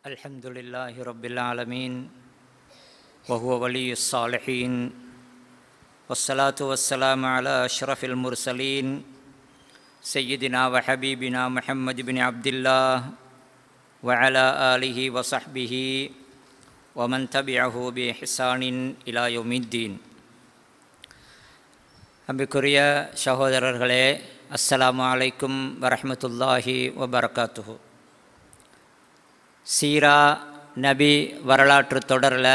الحمد لله رب العالمين وهو ولي الصالحين والصلاة والسلام على أشرف المرسلين سيدنا وحبيبنا محمد بن عبد الله وعلى آله وصحبه ومن تبعه بإحسان إلى يوم الدين أبكريا شهود الرغلي السلام عليكم ورحمة الله وبركاته சீரா நபி வரலாற்று தொடரில்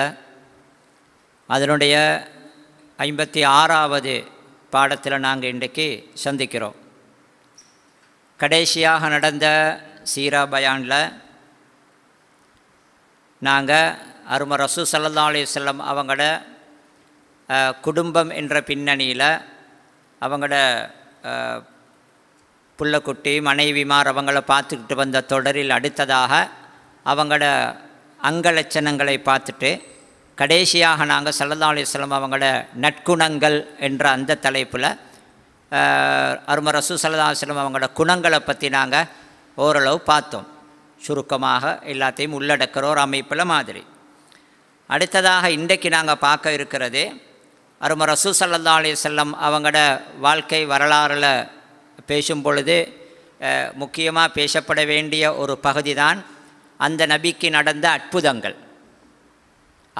அதனுடைய ஐம்பத்தி ஆறாவது பாடத்தில் நாங்கள் இன்றைக்கு சந்திக்கிறோம் கடைசியாக நடந்த சீரா பயானில் நாங்கள் அரும ரசு சல்லா செல்லம் அவங்களோட குடும்பம் என்ற பின்னணியில் அவங்களோட புள்ளக்குட்டி மனைவிமார் அவங்கள பார்த்துக்கிட்டு வந்த தொடரில் அடுத்ததாக அவங்களோட அங்கலட்சணங்களை பார்த்துட்டு கடைசியாக நாங்கள் சல்லா அலிஸ்லம் அவங்களோட நற்குணங்கள் என்ற அந்த தலைப்பில் அரும ரசு சல்லா அலுவலம் அவங்களோட குணங்களை பற்றி நாங்கள் ஓரளவு பார்த்தோம் சுருக்கமாக எல்லாத்தையும் உள்ளடக்கிற ஒரு அமைப்பில் மாதிரி அடுத்ததாக இன்றைக்கு நாங்கள் பார்க்க இருக்கிறது அரும ரசு சல்லா அலிஸ்லம் அவங்களோட வாழ்க்கை வரலாறில் பேசும் பொழுது முக்கியமாக பேசப்பட வேண்டிய ஒரு பகுதி தான் அந்த நபிக்கு நடந்த அற்புதங்கள்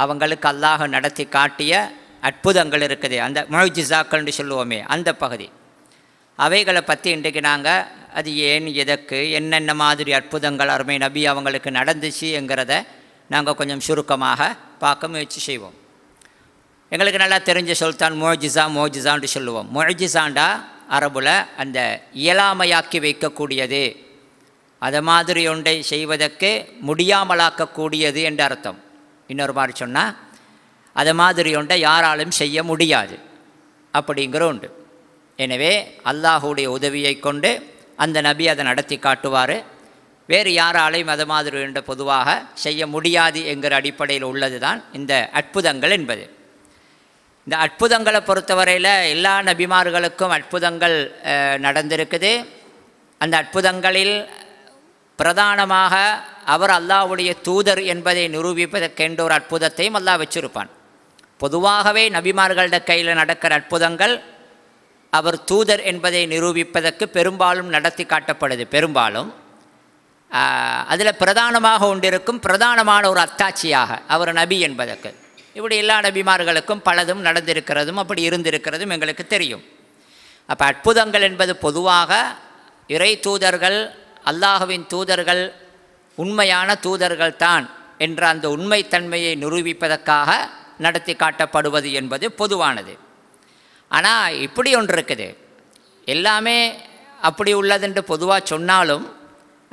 அவங்களுக்கு அல்லாஹ் நடத்தி காட்டிய அற்புதங்கள் இருக்குது அந்த மொழிஜிசாக்கள்னு சொல்லுவோமே அந்த பகுதி அவைகளை பற்றி இன்றைக்கு நாங்கள் அது ஏன் எதற்கு என்னென்ன மாதிரி அற்புதங்கள் அருமை நபி அவங்களுக்கு நடந்துச்சுங்கிறத நாங்கள் கொஞ்சம் சுருக்கமாக பார்க்க முயற்சி செய்வோம் எங்களுக்கு நல்லா தெரிஞ்ச சொல்தான் மோஜிசா மோஜிசான்னு சொல்லுவோம் மொழிஜிசாண்டா அரபுல அந்த இயலாமையாக்கி வைக்கக்கூடியது அது மாதிரி ஒன்றை செய்வதற்கு முடியாமலாக்கக்கூடியது என்ற அர்த்தம் இன்னொரு மாதிரி சொன்னால் அது மாதிரி ஒன்றை யாராலும் செய்ய முடியாது அப்படிங்கிற உண்டு எனவே அல்லாஹுடைய உதவியை கொண்டு அந்த நபி அதை நடத்தி காட்டுவார் வேறு யாராலையும் அது மாதிரி என்ற பொதுவாக செய்ய முடியாது என்கிற அடிப்படையில் உள்ளது தான் இந்த அற்புதங்கள் என்பது இந்த அற்புதங்களை பொறுத்தவரையில் எல்லா நபிமார்களுக்கும் அற்புதங்கள் நடந்திருக்குது அந்த அற்புதங்களில் பிரதானமாக அவர் அல்லாவுடைய தூதர் என்பதை நிரூபிப்பதற்கென்ற ஒரு அற்புதத்தையும் அல்லாஹ் வச்சிருப்பான் பொதுவாகவே நபிமார்கள்ட கையில் நடக்கிற அற்புதங்கள் அவர் தூதர் என்பதை நிரூபிப்பதற்கு பெரும்பாலும் நடத்தி காட்டப்படுது பெரும்பாலும் அதில் பிரதானமாக ஒன்றிருக்கும் பிரதானமான ஒரு அத்தாட்சியாக அவர் நபி என்பதற்கு இப்படி எல்லா நபிமார்களுக்கும் பலதும் நடந்திருக்கிறதும் அப்படி இருந்திருக்கிறதும் எங்களுக்கு தெரியும் அப்போ அற்புதங்கள் என்பது பொதுவாக இறை தூதர்கள் அல்லாஹுவின் தூதர்கள் உண்மையான தூதர்கள் தான் என்ற அந்த உண்மைத்தன்மையை நிரூபிப்பதற்காக நடத்தி காட்டப்படுவது என்பது பொதுவானது ஆனால் இப்படி ஒன்று இருக்குது எல்லாமே அப்படி என்று பொதுவாக சொன்னாலும்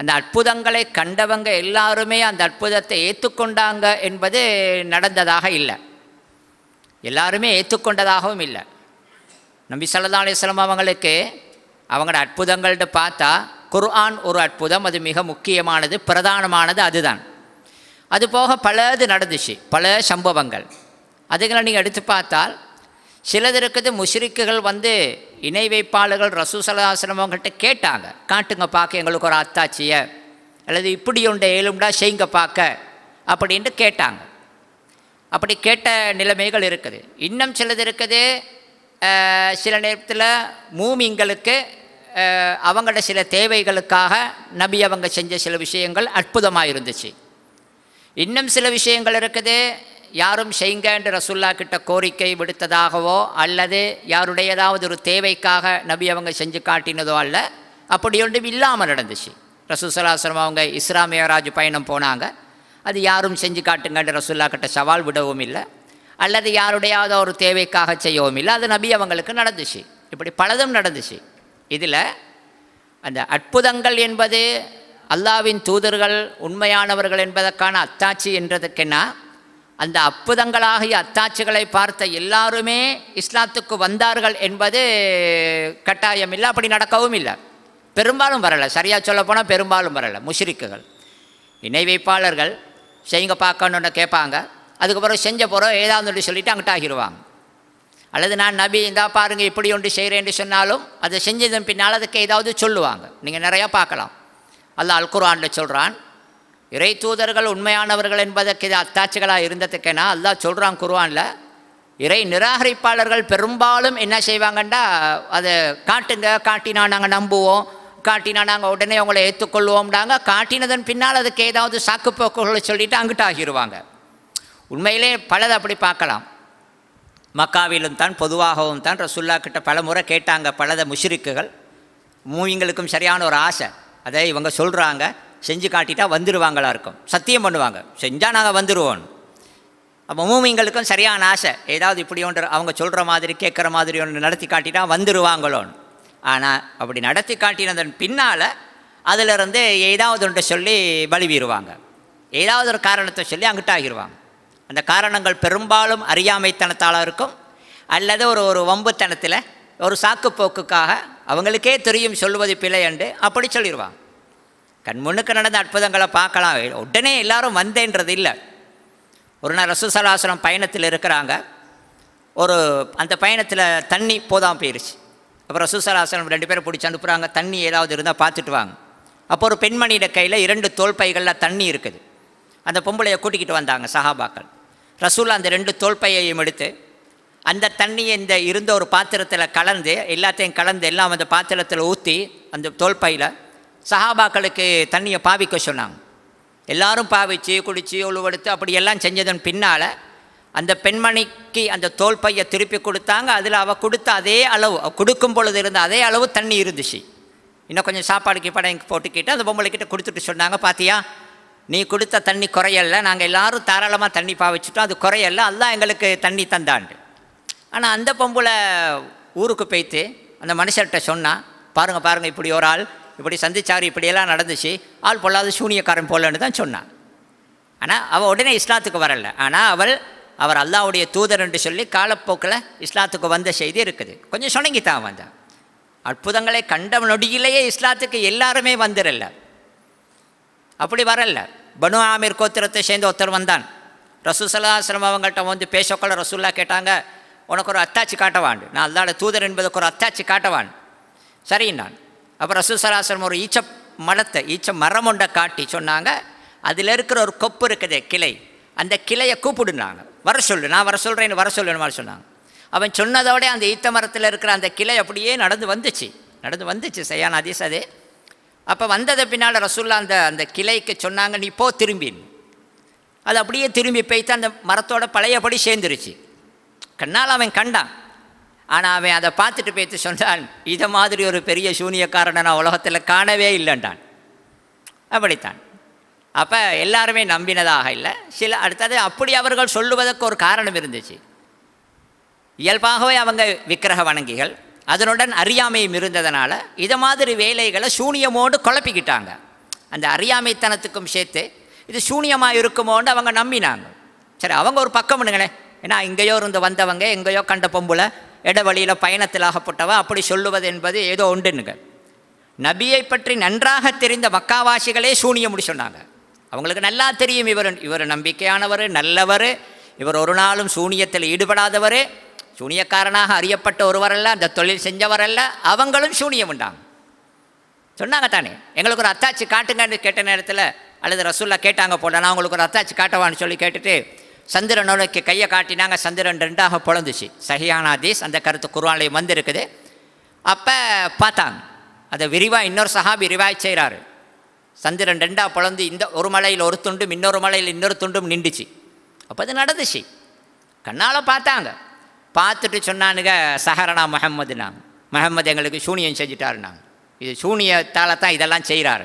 அந்த அற்புதங்களை கண்டவங்க எல்லாருமே அந்த அற்புதத்தை ஏற்றுக்கொண்டாங்க என்பது நடந்ததாக இல்லை எல்லாருமே ஏற்றுக்கொண்டதாகவும் இல்லை நம்பி சல்லா அலிஸ்லாம் அவங்களுக்கு அவங்களோட அற்புதங்கள்ட்டு பார்த்தா குர்ஆன் ஒரு அற்புதம் அது மிக முக்கியமானது பிரதானமானது அதுதான் அதுபோக பலது நடந்துச்சு பல சம்பவங்கள் அதுகளை நீங்கள் எடுத்து பார்த்தால் சிலது இருக்குது முஷ்ரிக்குகள் வந்து இணை வைப்பாளர்கள் ரசூசலாசிரமங்கள்கிட்ட கேட்டாங்க காட்டுங்க பார்க்க எங்களுக்கு ஒரு அத்தாச்சியை அல்லது இப்படி உண்ட ஏழும்டா செய்ங்க பார்க்க அப்படின்ட்டு கேட்டாங்க அப்படி கேட்ட நிலைமைகள் இருக்குது இன்னும் சிலது இருக்குது சில நேரத்தில் மூமிங்களுக்கு அவங்களோட சில தேவைகளுக்காக நபி அவங்க செஞ்ச சில விஷயங்கள் அற்புதமாக இருந்துச்சு இன்னும் சில விஷயங்கள் இருக்குது யாரும் செய்யுங்க என்று ரசுல்லா கிட்ட கோரிக்கை விடுத்ததாகவோ அல்லது யாருடைய ஏதாவது ஒரு தேவைக்காக நபி அவங்க செஞ்சு காட்டினதோ அல்ல அப்படி ஒன்றும் இல்லாமல் நடந்துச்சு ரசூசலாசிரம் அவங்க இஸ்லாமியராஜ் பயணம் போனாங்க அது யாரும் செஞ்சு காட்டுங்கன்னு ரசுல்லா கிட்ட சவால் விடவும் இல்லை அல்லது யாருடையாவது ஒரு தேவைக்காக செய்யவும் இல்லை அது நபி அவங்களுக்கு நடந்துச்சு இப்படி பலதும் நடந்துச்சு இதில் அந்த அற்புதங்கள் என்பது அல்லாவின் தூதர்கள் உண்மையானவர்கள் என்பதற்கான அத்தாட்சி என்றதுக்கென்னா அந்த அற்புதங்களாகிய அத்தாட்சிகளை பார்த்த எல்லாருமே இஸ்லாத்துக்கு வந்தார்கள் என்பது கட்டாயம் இல்லை அப்படி நடக்கவும் இல்லை பெரும்பாலும் வரலை சரியாக சொல்லப்போனால் பெரும்பாலும் வரலை முஷிரிக்குகள் இணை வைப்பாளர்கள் செய்ங்க பார்க்கணுன்னு கேட்பாங்க அதுக்கப்புறம் செஞ்ச போகிறோம் ஏதாவது சொல்லிவிட்டு அங்கிட்ட ஆகிடுவாங்க அல்லது நான் நபி இந்தா பாருங்கள் இப்படி ஒன்று செய்கிறேன்னு சொன்னாலும் அதை செஞ்சதன் பின்னால் அதுக்கு ஏதாவது சொல்லுவாங்க நீங்கள் நிறையா பார்க்கலாம் அல்ல அல்குரானில் சொல்கிறான் இறை தூதர்கள் உண்மையானவர்கள் என்பதற்கு இது அத்தாட்சிகளாக இருந்ததுக்கேனா அல்லா சொல்கிறான் குருவானில் இறை நிராகரிப்பாளர்கள் பெரும்பாலும் என்ன செய்வாங்கண்டா அதை காட்டுங்க காட்டினா நாங்கள் நம்புவோம் காட்டினா நாங்கள் உடனே அவங்கள ஏற்றுக்கொள்வோம்டாங்க காட்டினதன் பின்னால் அதுக்கு ஏதாவது சாக்குப்போக்குகளை சொல்லிவிட்டு அங்கிட்ட ஆகிடுவாங்க உண்மையிலே பலதை அப்படி பார்க்கலாம் மக்காவிலும் தான் பொதுவாகவும் தான் ரசுல்லா கிட்ட பல முறை கேட்டாங்க பலத முஷ்ரிக்குகள் மூவிங்களுக்கும் சரியான ஒரு ஆசை அதை இவங்க சொல்கிறாங்க செஞ்சு காட்டிட்டா வந்துடுவாங்களா இருக்கும் சத்தியம் பண்ணுவாங்க செஞ்சால் நாங்கள் வந்துடுவோம் அப்போ மூவிங்களுக்கும் சரியான ஆசை ஏதாவது இப்படி ஒன்று அவங்க சொல்கிற மாதிரி கேட்குற மாதிரி ஒன்று நடத்தி காட்டிட்டா வந்துடுவாங்களோன்னு ஆனால் அப்படி நடத்தி காட்டினதன் பின்னால் அதிலிருந்து ஏதாவது ஒன்று சொல்லி பலிவீருவாங்க ஏதாவது ஒரு காரணத்தை சொல்லி அங்கிட்டாகிடுவாங்க அந்த காரணங்கள் பெரும்பாலும் அறியாமைத்தனத்தால் இருக்கும் அல்லது ஒரு ஒரு வம்புத்தனத்தில் ஒரு சாக்கு போக்குக்காக அவங்களுக்கே தெரியும் சொல்வது பிழை என்று அப்படி சொல்லிடுவாங்க கண்முன்னுக்கு நடந்த அற்புதங்களை பார்க்கலாம் உடனே எல்லாரும் வந்தேன்றது இல்லை ஒரு நாள் ரசூசலாசனம் பயணத்தில் இருக்கிறாங்க ஒரு அந்த பயணத்தில் தண்ணி போதாமல் போயிடுச்சு அப்புறம் ரசூசலாசனம் ரெண்டு பேரும் பிடிச்சி அனுப்புகிறாங்க தண்ணி ஏதாவது இருந்தால் பார்த்துட்டு வாங்க அப்போ ஒரு பெண்மணியிட கையில் இரண்டு தோல் பைகளில் தண்ணி இருக்குது அந்த பொம்பளையை கூட்டிக்கிட்டு வந்தாங்க சஹாபாக்கள் ரசூல் அந்த ரெண்டு தோல்பையையும் எடுத்து அந்த தண்ணியை இந்த இருந்த ஒரு பாத்திரத்தில் கலந்து எல்லாத்தையும் கலந்து எல்லாம் அந்த பாத்திரத்தில் ஊற்றி அந்த தோல்பையில் சஹாபாக்களுக்கு தண்ணியை பாவிக்க சொன்னாங்க எல்லாரும் பாவிச்சு குடித்து உழுவெடுத்து அப்படியெல்லாம் செஞ்சதன் பின்னால் அந்த பெண்மணிக்கு அந்த தோல்பையை திருப்பி கொடுத்தாங்க அதில் அவள் கொடுத்த அதே அளவு கொடுக்கும் பொழுது இருந்த அதே அளவு தண்ணி இருந்துச்சு இன்னும் கொஞ்சம் படம் எங்கே போட்டுக்கிட்டு அந்த பொம்பளைக்கிட்ட கொடுத்துட்டு சொன்னாங்க பார்த்தியா நீ கொடுத்த தண்ணி குறையல்ல நாங்கள் எல்லோரும் தாராளமாக தண்ணி பாவிச்சிட்டோம் அது குறையல்ல அதுதான் எங்களுக்கு தண்ணி தந்தாண்டு ஆனால் அந்த பொம்பளை ஊருக்கு போய்த்து அந்த மனுஷர்கிட்ட சொன்னால் பாருங்கள் பாருங்கள் இப்படி ஒரு ஆள் இப்படி சந்திச்சார் இப்படியெல்லாம் நடந்துச்சு ஆள் பொல்லாத சூனியக்காரன் போலன்னு தான் சொன்னான் ஆனால் அவள் உடனே இஸ்லாத்துக்கு வரலை ஆனால் அவள் அவர் அல்லாவுடைய தூதர் என்று சொல்லி காலப்போக்கில் இஸ்லாத்துக்கு வந்த செய்தி இருக்குது கொஞ்சம் சொன்னங்கி தான் வந்தான் அற்புதங்களை கண்ட நொடியிலேயே இஸ்லாத்துக்கு எல்லாருமே வந்துடலை அப்படி வரல பனு ஆமீர் கோத்திரத்தை சேர்ந்து ஒருத்தர் வந்தான் ரசூசலாசிரம் அவங்கள்ட்ட வந்து பேசக்குள்ள ரசூல்லா கேட்டாங்க உனக்கு ஒரு அத்தாச்சி காட்டவாண்டு நான் அல்லாட தூதர் என்பதுக்கு ஒரு அத்தாச்சி காட்டவான் சரி நான் அப்போ ரசூசலாசிரம் ஒரு ஈச்ச மலத்தை ஈச்ச மரம் ஒன்றை காட்டி சொன்னாங்க அதில் இருக்கிற ஒரு கொப்பு இருக்குது கிளை அந்த கிளையை கூப்பிடுனாங்க வர சொல்லு நான் வர சொல்கிறேன்னு வர சொல்லணுமான்னு சொன்னாங்க அவன் சொன்னதோட அந்த ஈத்த மரத்தில் இருக்கிற அந்த கிளை அப்படியே நடந்து வந்துச்சு நடந்து வந்துச்சு சரியான அதிசதே அப்போ வந்ததை பின்னால் ரசுல்லா அந்த அந்த கிளைக்கு சொன்னாங்க நீ போ திரும்பின் அது அப்படியே திரும்பி போய்த்து அந்த மரத்தோட பழையபடி சேர்ந்துருச்சு கண்ணால் அவன் கண்டான் ஆனால் அவன் அதை பார்த்துட்டு போய்த்து சொன்னான் இதை மாதிரி ஒரு பெரிய சூனியக்காரனை நான் உலகத்தில் காணவே இல்லைன்றான் அப்படித்தான் அப்போ எல்லாருமே நம்பினதாக இல்லை சில அடுத்தது அப்படி அவர்கள் சொல்லுவதற்கு ஒரு காரணம் இருந்துச்சு இயல்பாகவே அவங்க விக்கிரக வணங்கிகள் அதனுடன் அறியாமையும் இருந்ததனால் இதை மாதிரி வேலைகளை சூனியமோடு குழப்பிக்கிட்டாங்க அந்த அறியாமைத்தனத்துக்கும் சேர்த்து இது சூனியமாக இருக்குமோன்னு அவங்க நம்பினாங்க சரி அவங்க ஒரு பக்கம் பண்ணுங்களேன் ஏன்னா இங்கேயோ இருந்து வந்தவங்க எங்கேயோ கண்ட பொம்புல இடவழியில் பயணத்தில் ஆகப்பட்டவ அப்படி சொல்லுவது என்பது ஏதோ ஒன்றுனுங்க நபியை பற்றி நன்றாக தெரிந்த மக்காவாசிகளே சூனிய முடி சொன்னாங்க அவங்களுக்கு நல்லா தெரியும் இவர் இவர் நம்பிக்கையானவர் நல்லவர் இவர் ஒரு நாளும் சூனியத்தில் ஈடுபடாதவர் சூனியக்காரனாக அறியப்பட்ட ஒருவரல்ல அந்த தொழில் செஞ்சவரல்ல அவங்களும் சூனியம் உண்டாங்க சொன்னாங்க தானே எங்களுக்கு ஒரு அத்தாச்சி காட்டுங்கன்னு கேட்ட நேரத்தில் அல்லது ரசூல்லா கேட்டாங்க போல நான் உங்களுக்கு ஒரு அத்தாச்சி காட்டவான்னு சொல்லி கேட்டுட்டு சந்திரனோட கையை காட்டினாங்க சந்திரன் ரெண்டாக பொழந்துச்சு பிளந்துச்சு சஹியானாதீஸ் அந்த கருத்து குர்வாலயம் வந்திருக்குது அப்போ பார்த்தாங்க அதை விரிவாக இன்னொரு சஹாபி ரிவாய் செய்கிறாரு சந்திரன் ரெண்டாக பொழந்து இந்த ஒரு மலையில் ஒரு துண்டும் இன்னொரு மலையில் இன்னொரு துண்டும் நின்றுச்சு அப்போ அது நடந்துச்சு கண்ணால் பார்த்தாங்க பார்த்துட்டு சொன்னானுங்க சஹரனா முகம்மது நான் முகம்மது எங்களுக்கு சூனியம் செஞ்சுட்டாரு இது சூனியத்தால் தான் இதெல்லாம் செய்கிறாரு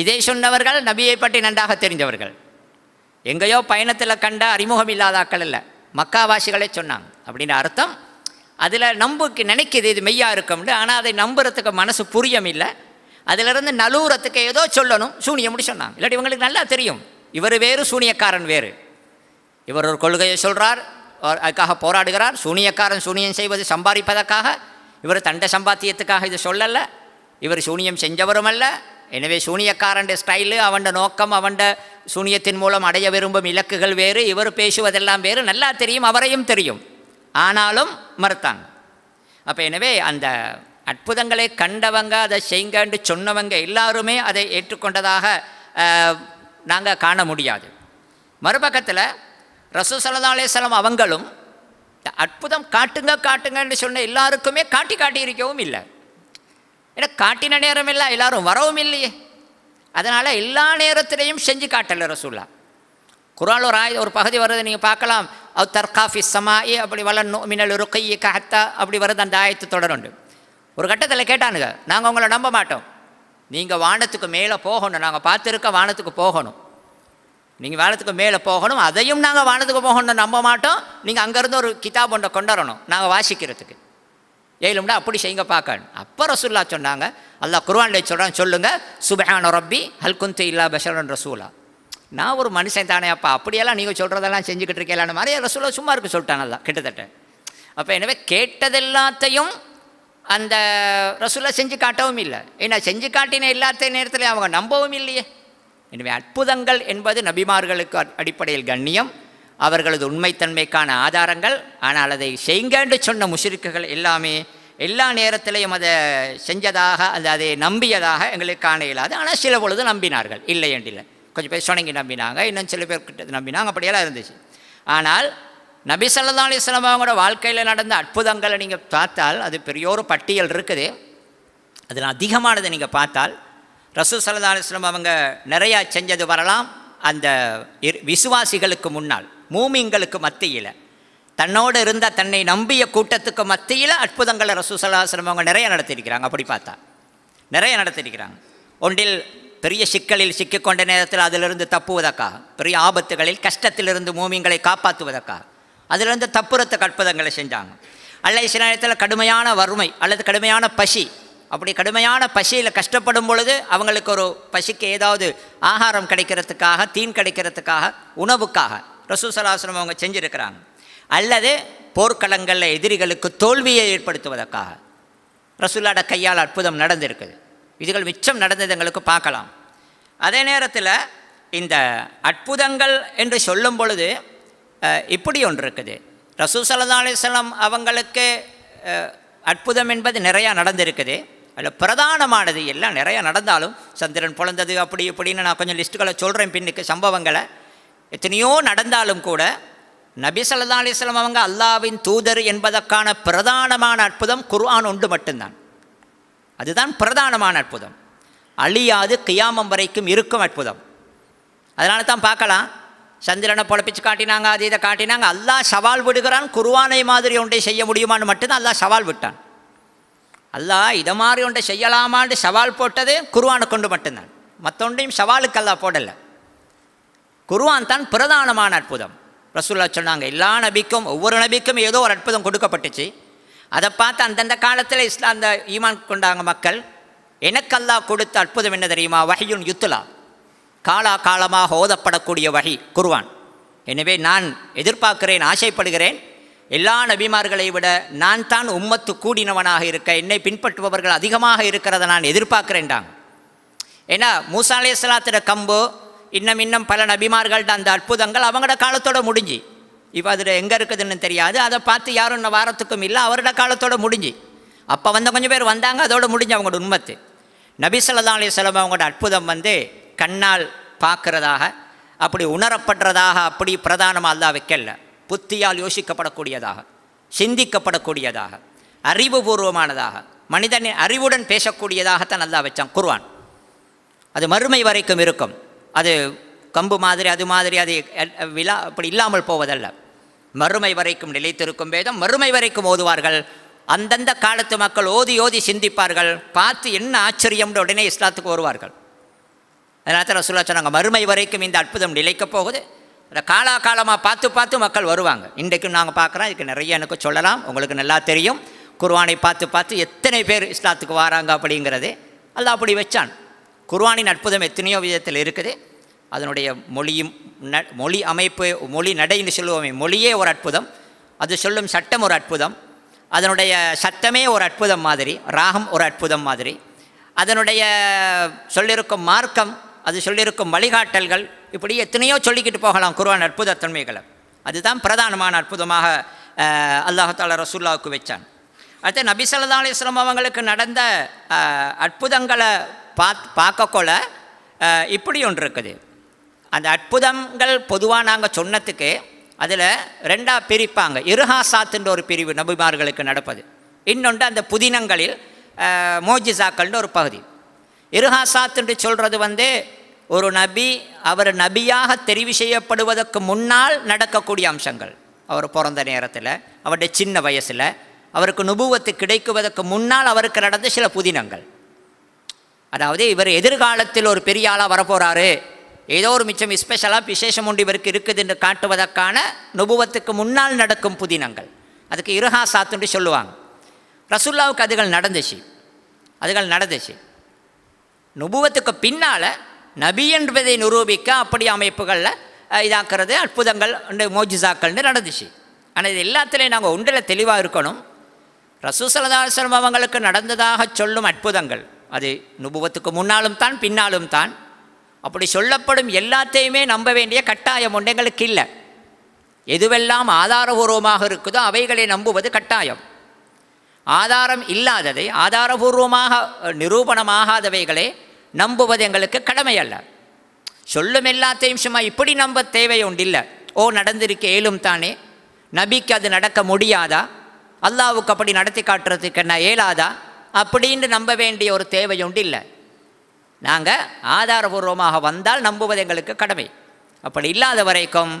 இதை சொன்னவர்கள் நபியை பற்றி நன்றாக தெரிஞ்சவர்கள் எங்கேயோ பயணத்தில் கண்ட அறிமுகம் இல்லாத ஆக்கள் இல்லை மக்காவாசிகளே சொன்னாங்க அப்படின்னு அர்த்தம் அதில் நம்புக்கு நினைக்கிது இது மெய்யாக இருக்கும்னு ஆனால் அதை நம்புறதுக்கு மனசு இல்லை அதிலிருந்து நலூரத்துக்கு ஏதோ சொல்லணும் முடி சொன்னாங்க இல்லாட்டி இவங்களுக்கு நல்லா தெரியும் இவர் வேறு சூனியக்காரன் வேறு இவர் ஒரு கொள்கையை சொல்கிறார் அதுக்காக போராடுகிறார் சூனியக்காரன் சூனியம் செய்வது சம்பாதிப்பதற்காக இவர் தண்ட சம்பாத்தியத்துக்காக இது சொல்லலை இவர் சூனியம் செஞ்சவரும் அல்ல எனவே சூனியக்காரன் ஸ்டைலு அவண்ட நோக்கம் அவண்ட சூனியத்தின் மூலம் அடைய விரும்பும் இலக்குகள் வேறு இவர் பேசுவதெல்லாம் வேறு நல்லா தெரியும் அவரையும் தெரியும் ஆனாலும் மறுத்தாங்க அப்போ எனவே அந்த அற்புதங்களை கண்டவங்க அதை செய்ங்கன்னு சொன்னவங்க எல்லாருமே அதை ஏற்றுக்கொண்டதாக நாங்கள் காண முடியாது மறுபக்கத்தில் ரசூ சல்லா அலேஸ்லாம் அவங்களும் அற்புதம் காட்டுங்க காட்டுங்கன்னு சொன்ன எல்லாருக்குமே காட்டி காட்டி இருக்கவும் இல்லை ஏன்னா காட்டின நேரம் இல்லை எல்லாரும் வரவும் இல்லையே அதனால் எல்லா நேரத்திலையும் செஞ்சு காட்டலை ரசூல்லா குரால் ஒரு ஆய் ஒரு பகுதி வர்றதை நீங்கள் பார்க்கலாம் அவ் சமா சமாயி அப்படி வளர்னோ மின்னல் கையை கஹத்தா அப்படி வர்றது அந்த ஆயத்து தொடருண்டு ஒரு கட்டத்தில் கேட்டானுங்க நாங்கள் உங்களை நம்ப மாட்டோம் நீங்கள் வானத்துக்கு மேலே போகணும் நாங்கள் பார்த்துருக்க வானத்துக்கு போகணும் நீங்கள் வானத்துக்கு மேலே போகணும் அதையும் நாங்கள் வானத்துக்கு போகணும்னு நம்ப மாட்டோம் நீங்கள் அங்கேருந்து ஒரு கிதாப் ஒன்றை கொண்டாடணும் நாங்கள் வாசிக்கிறதுக்கு ஏழும்னா அப்படி செய்யுங்க பார்க்கணும் அப்போ ரசூல்லா சொன்னாங்க அல்லா குர்வான் லை சொல்கிறான் சொல்லுங்கள் சுபஹான ரப்பி ஹல்குந்தி இல்லா பஷரன் ரசூலா நான் ஒரு மனுஷன் தானே அப்பா அப்படியெல்லாம் நீங்கள் சொல்கிறதெல்லாம் செஞ்சுக்கிட்டு இருக்கேன் மாதிரி ரசூலா சும்மா இருக்க சொல்லிட்டான் அல்லா கிட்டத்தட்ட அப்போ எனவே கேட்டதெல்லாத்தையும் அந்த ரசூலை செஞ்சு காட்டவும் இல்லை ஏன்னா செஞ்சு காட்டின இல்லாத நேரத்தில் அவங்க நம்பவும் இல்லையே எனவே அற்புதங்கள் என்பது நபிமார்களுக்கு அடிப்படையில் கண்ணியம் அவர்களது உண்மைத்தன்மைக்கான ஆதாரங்கள் ஆனால் அதை செய்ங்கன்று சொன்ன முஷிருக்குகள் எல்லாமே எல்லா நேரத்திலையும் அதை செஞ்சதாக அது அதை நம்பியதாக எங்களுக்கு காண இயலாது ஆனால் சில பொழுது நம்பினார்கள் இல்லை என்றில்லை கொஞ்சம் பேர் சொனங்கி நம்பினாங்க இன்னும் சில பேர் கிட்ட நம்பினாங்க அப்படியெல்லாம் இருந்துச்சு ஆனால் நபி சல்லா அலிஸ்லாம் அவங்களோட வாழ்க்கையில் நடந்த அற்புதங்களை நீங்கள் பார்த்தால் அது பெரியோரும் பட்டியல் இருக்குது அதில் அதிகமானதை நீங்கள் பார்த்தால் ரசூ சல்லா அலுவலம் அவங்க நிறையா செஞ்சது வரலாம் அந்த விசுவாசிகளுக்கு முன்னால் மூமிங்களுக்கு மத்தியில் தன்னோடு இருந்த தன்னை நம்பிய கூட்டத்துக்கு மத்தியில் அற்புதங்களை ரசூ சல்லாஹலம் அவங்க நிறைய நடத்தியிருக்கிறாங்க அப்படி பார்த்தா நிறைய நடத்தியிருக்கிறாங்க ஒன்றில் பெரிய சிக்கலில் சிக்கிக்கொண்ட நேரத்தில் அதிலிருந்து தப்புவதற்காக பெரிய ஆபத்துகளில் கஷ்டத்திலிருந்து மூமிங்களை காப்பாற்றுவதற்காக அதிலிருந்து தப்புறத்துக்கு அற்புதங்களை செஞ்சாங்க அல்ல சில நேரத்தில் கடுமையான வறுமை அல்லது கடுமையான பசி அப்படி கடுமையான பசியில் கஷ்டப்படும் பொழுது அவங்களுக்கு ஒரு பசிக்கு ஏதாவது ஆகாரம் கிடைக்கிறதுக்காக தீன் கிடைக்கிறதுக்காக உணவுக்காக ரசூசலாசனம் அவங்க செஞ்சுருக்கிறாங்க அல்லது போர்க்களங்களில் எதிரிகளுக்கு தோல்வியை ஏற்படுத்துவதற்காக ரசூலாட கையால் அற்புதம் நடந்திருக்குது இதுகள் மிச்சம் நடந்தது எங்களுக்கு பார்க்கலாம் அதே நேரத்தில் இந்த அற்புதங்கள் என்று சொல்லும் பொழுது இப்படி ஒன்று இருக்குது ரசூ அவங்களுக்கு அற்புதம் என்பது நிறையா நடந்திருக்குது அதில் பிரதானமானது எல்லாம் நிறையா நடந்தாலும் சந்திரன் பிறந்தது அப்படி இப்படின்னு நான் கொஞ்சம் லிஸ்ட்டுகளை சொல்கிறேன் பின்னுக்கு சம்பவங்களை எத்தனையோ நடந்தாலும் கூட நபி சல்லா அலிஸ்லாம் அவங்க அல்லாவின் தூதர் என்பதற்கான பிரதானமான அற்புதம் குர்ஆன் ஒன்று மட்டும்தான் அதுதான் பிரதானமான அற்புதம் அழியாது கியாமம் வரைக்கும் இருக்கும் அற்புதம் அதனால தான் பார்க்கலாம் சந்திரனை பொழப்பிச்சு காட்டினாங்க அது இதை காட்டினாங்க அல்லாஹ் சவால் விடுகிறான் குருவானை மாதிரி ஒன்றை செய்ய முடியுமான்னு மட்டும்தான் அல்லா சவால் விட்டான் அல்லா இதை மாதிரி ஒன்றை செய்யலாமான்னு சவால் போட்டது குருவானை கொண்டு மட்டும்தான் மற்றொன்றையும் சவாலுக்கெல்லாம் போடலை குருவான் தான் பிரதானமான அற்புதம் ரசூல்லா சொன்னாங்க எல்லா நபிக்கும் ஒவ்வொரு நபிக்கும் ஏதோ ஒரு அற்புதம் கொடுக்கப்பட்டுச்சு அதை பார்த்து அந்தந்த காலத்தில் இஸ்லாம் அந்த ஈமான் கொண்டாங்க மக்கள் அல்லா கொடுத்த அற்புதம் என்ன தெரியுமா வகையுன் யுத்துலா காலா காலமாக ஓதப்படக்கூடிய வகை குருவான் எனவே நான் எதிர்பார்க்கிறேன் ஆசைப்படுகிறேன் எல்லா நபிமார்களை விட நான் தான் உம்மத்து கூடினவனாக இருக்க என்னை பின்பற்றுபவர்கள் அதிகமாக இருக்கிறத நான் எதிர்பார்க்கிறேன்டாங்க ஏன்னா மூசாலே சலாத்திர கம்பு இன்னும் இன்னும் பல நபிமார்கள்ட்ட அந்த அற்புதங்கள் அவங்களோட காலத்தோட முடிஞ்சு இப்போ அதில் எங்கே இருக்குதுன்னு தெரியாது அதை பார்த்து யாரும் இன்னும் வாரத்துக்கும் இல்லை அவரோட காலத்தோட முடிஞ்சு அப்போ வந்த கொஞ்சம் பேர் வந்தாங்க அதோடு முடிஞ்சு அவங்களோட உண்மத்து நபி சொல்லதா அலையம் அவங்களோட அற்புதம் வந்து கண்ணால் பார்க்குறதாக அப்படி உணரப்படுறதாக அப்படி பிரதானமாக தான் வைக்கல புத்தியால் யோசிக்கப்படக்கூடியதாக சிந்திக்கப்படக்கூடியதாக அறிவுபூர்வமானதாக மனிதனின் அறிவுடன் பேசக்கூடியதாகத்தான் நல்லா வச்சான் குர்வான் அது மறுமை வரைக்கும் இருக்கும் அது கம்பு மாதிரி அது மாதிரி அது விழா அப்படி இல்லாமல் போவதல்ல மறுமை வரைக்கும் நிலைத்திருக்கும் வேதம் மறுமை வரைக்கும் ஓதுவார்கள் அந்தந்த காலத்து மக்கள் ஓதி ஓதி சிந்திப்பார்கள் பார்த்து என்ன ஆச்சரியம்னு உடனே இஸ்லாத்துக்கு வருவார்கள் அதனால் தான் சொன்னாங்க மறுமை வரைக்கும் இந்த அற்புதம் நிலைக்கப் போகுது அதை காலாகாலமாக பார்த்து பார்த்து மக்கள் வருவாங்க இன்றைக்கும் நாங்கள் பார்க்குறோம் இதுக்கு நிறைய எனக்கு சொல்லலாம் உங்களுக்கு நல்லா தெரியும் குர்வானை பார்த்து பார்த்து எத்தனை பேர் இஸ்லாத்துக்கு வராங்க அப்படிங்கிறது அல்ல அப்படி வச்சான் குர்வானின் அற்புதம் எத்தனையோ விதத்தில் இருக்குது அதனுடைய மொழியும் ந மொழி அமைப்பு மொழி நடைன்னு சொல்லுவோமே மொழியே ஒரு அற்புதம் அது சொல்லும் சட்டம் ஒரு அற்புதம் அதனுடைய சத்தமே ஒரு அற்புதம் மாதிரி ராகம் ஒரு அற்புதம் மாதிரி அதனுடைய சொல்லியிருக்கும் மார்க்கம் அது சொல்லியிருக்கும் வழிகாட்டல்கள் இப்படி எத்தனையோ சொல்லிக்கிட்டு போகலாம் குருவான் அற்புத தன்மைகளை அதுதான் பிரதானமான அற்புதமாக அல்லாஹால ரசூல்லாவுக்கு வச்சான் அடுத்து நபி சல்லா அலிஸ்லாம் அவங்களுக்கு நடந்த அற்புதங்களை பாத் பார்க்கக்கொள்ள இப்படி ஒன்று இருக்குது அந்த அற்புதங்கள் பொதுவாக நாங்கள் சொன்னதுக்கு அதில் ரெண்டாக பிரிப்பாங்க இருஹாசாத்துன்ற ஒரு பிரிவு நபிமார்களுக்கு நடப்பது இன்னொன்று அந்த புதினங்களில் மோஜிசாக்கள்னு ஒரு பகுதி இருஹாசாத்துன்ட்டு சொல்கிறது வந்து ஒரு நபி அவர் நபியாக தெரிவு செய்யப்படுவதற்கு முன்னால் நடக்கக்கூடிய அம்சங்கள் அவர் பிறந்த நேரத்தில் அவருடைய சின்ன வயசில் அவருக்கு நுபுவத்து கிடைக்குவதற்கு முன்னால் அவருக்கு நடந்த சில புதினங்கள் அதாவது இவர் எதிர்காலத்தில் ஒரு பெரிய ஆளாக வரப்போகிறாரு ஏதோ ஒரு மிச்சம் ஸ்பெஷலாக விசேஷம் ஒன்று இவருக்கு இருக்குது என்று காட்டுவதற்கான நுபுவத்துக்கு முன்னால் நடக்கும் புதினங்கள் அதுக்கு இருஹா சாத்துன்னு சொல்லுவாங்க ரசுல்லாவுக்கு அதுகள் நடந்துச்சு அதுகள் நடந்துச்சு நுபுவத்துக்கு பின்னால் நபி என்பதை நிரூபிக்க அப்படி அமைப்புகளில் இதாக்குறது அற்புதங்கள் மோஜிசாக்கள்னு நடந்துச்சு ஆனால் இது எல்லாத்துலேயும் நாங்கள் ஒன்றில் தெளிவாக இருக்கணும் ரசூசலதாசனம் அவங்களுக்கு நடந்ததாக சொல்லும் அற்புதங்கள் அது நுபுவத்துக்கு முன்னாலும் தான் பின்னாலும் தான் அப்படி சொல்லப்படும் எல்லாத்தையுமே நம்ப வேண்டிய கட்டாயம் ஒன்று எங்களுக்கு இல்லை எதுவெல்லாம் ஆதாரபூர்வமாக இருக்குதோ அவைகளை நம்புவது கட்டாயம் ஆதாரம் இல்லாததை ஆதாரபூர்வமாக நிரூபணமாகாதவைகளே நம்புவது எங்களுக்கு கடமை அல்ல சொல்லும் எல்லாத்தையும் சும்மா இப்படி நம்ப தேவை இல்லை ஓ நடந்திருக்க ஏலும் தானே நபிக்கு அது நடக்க முடியாதா அல்லாவுக்கு அப்படி நடத்தி காட்டுறதுக்கு என்ன ஏலாதா அப்படின்னு நம்ப வேண்டிய ஒரு தேவை உண்டு இல்லை நாங்கள் ஆதாரபூர்வமாக வந்தால் நம்புவது எங்களுக்கு கடமை அப்படி இல்லாத வரைக்கும்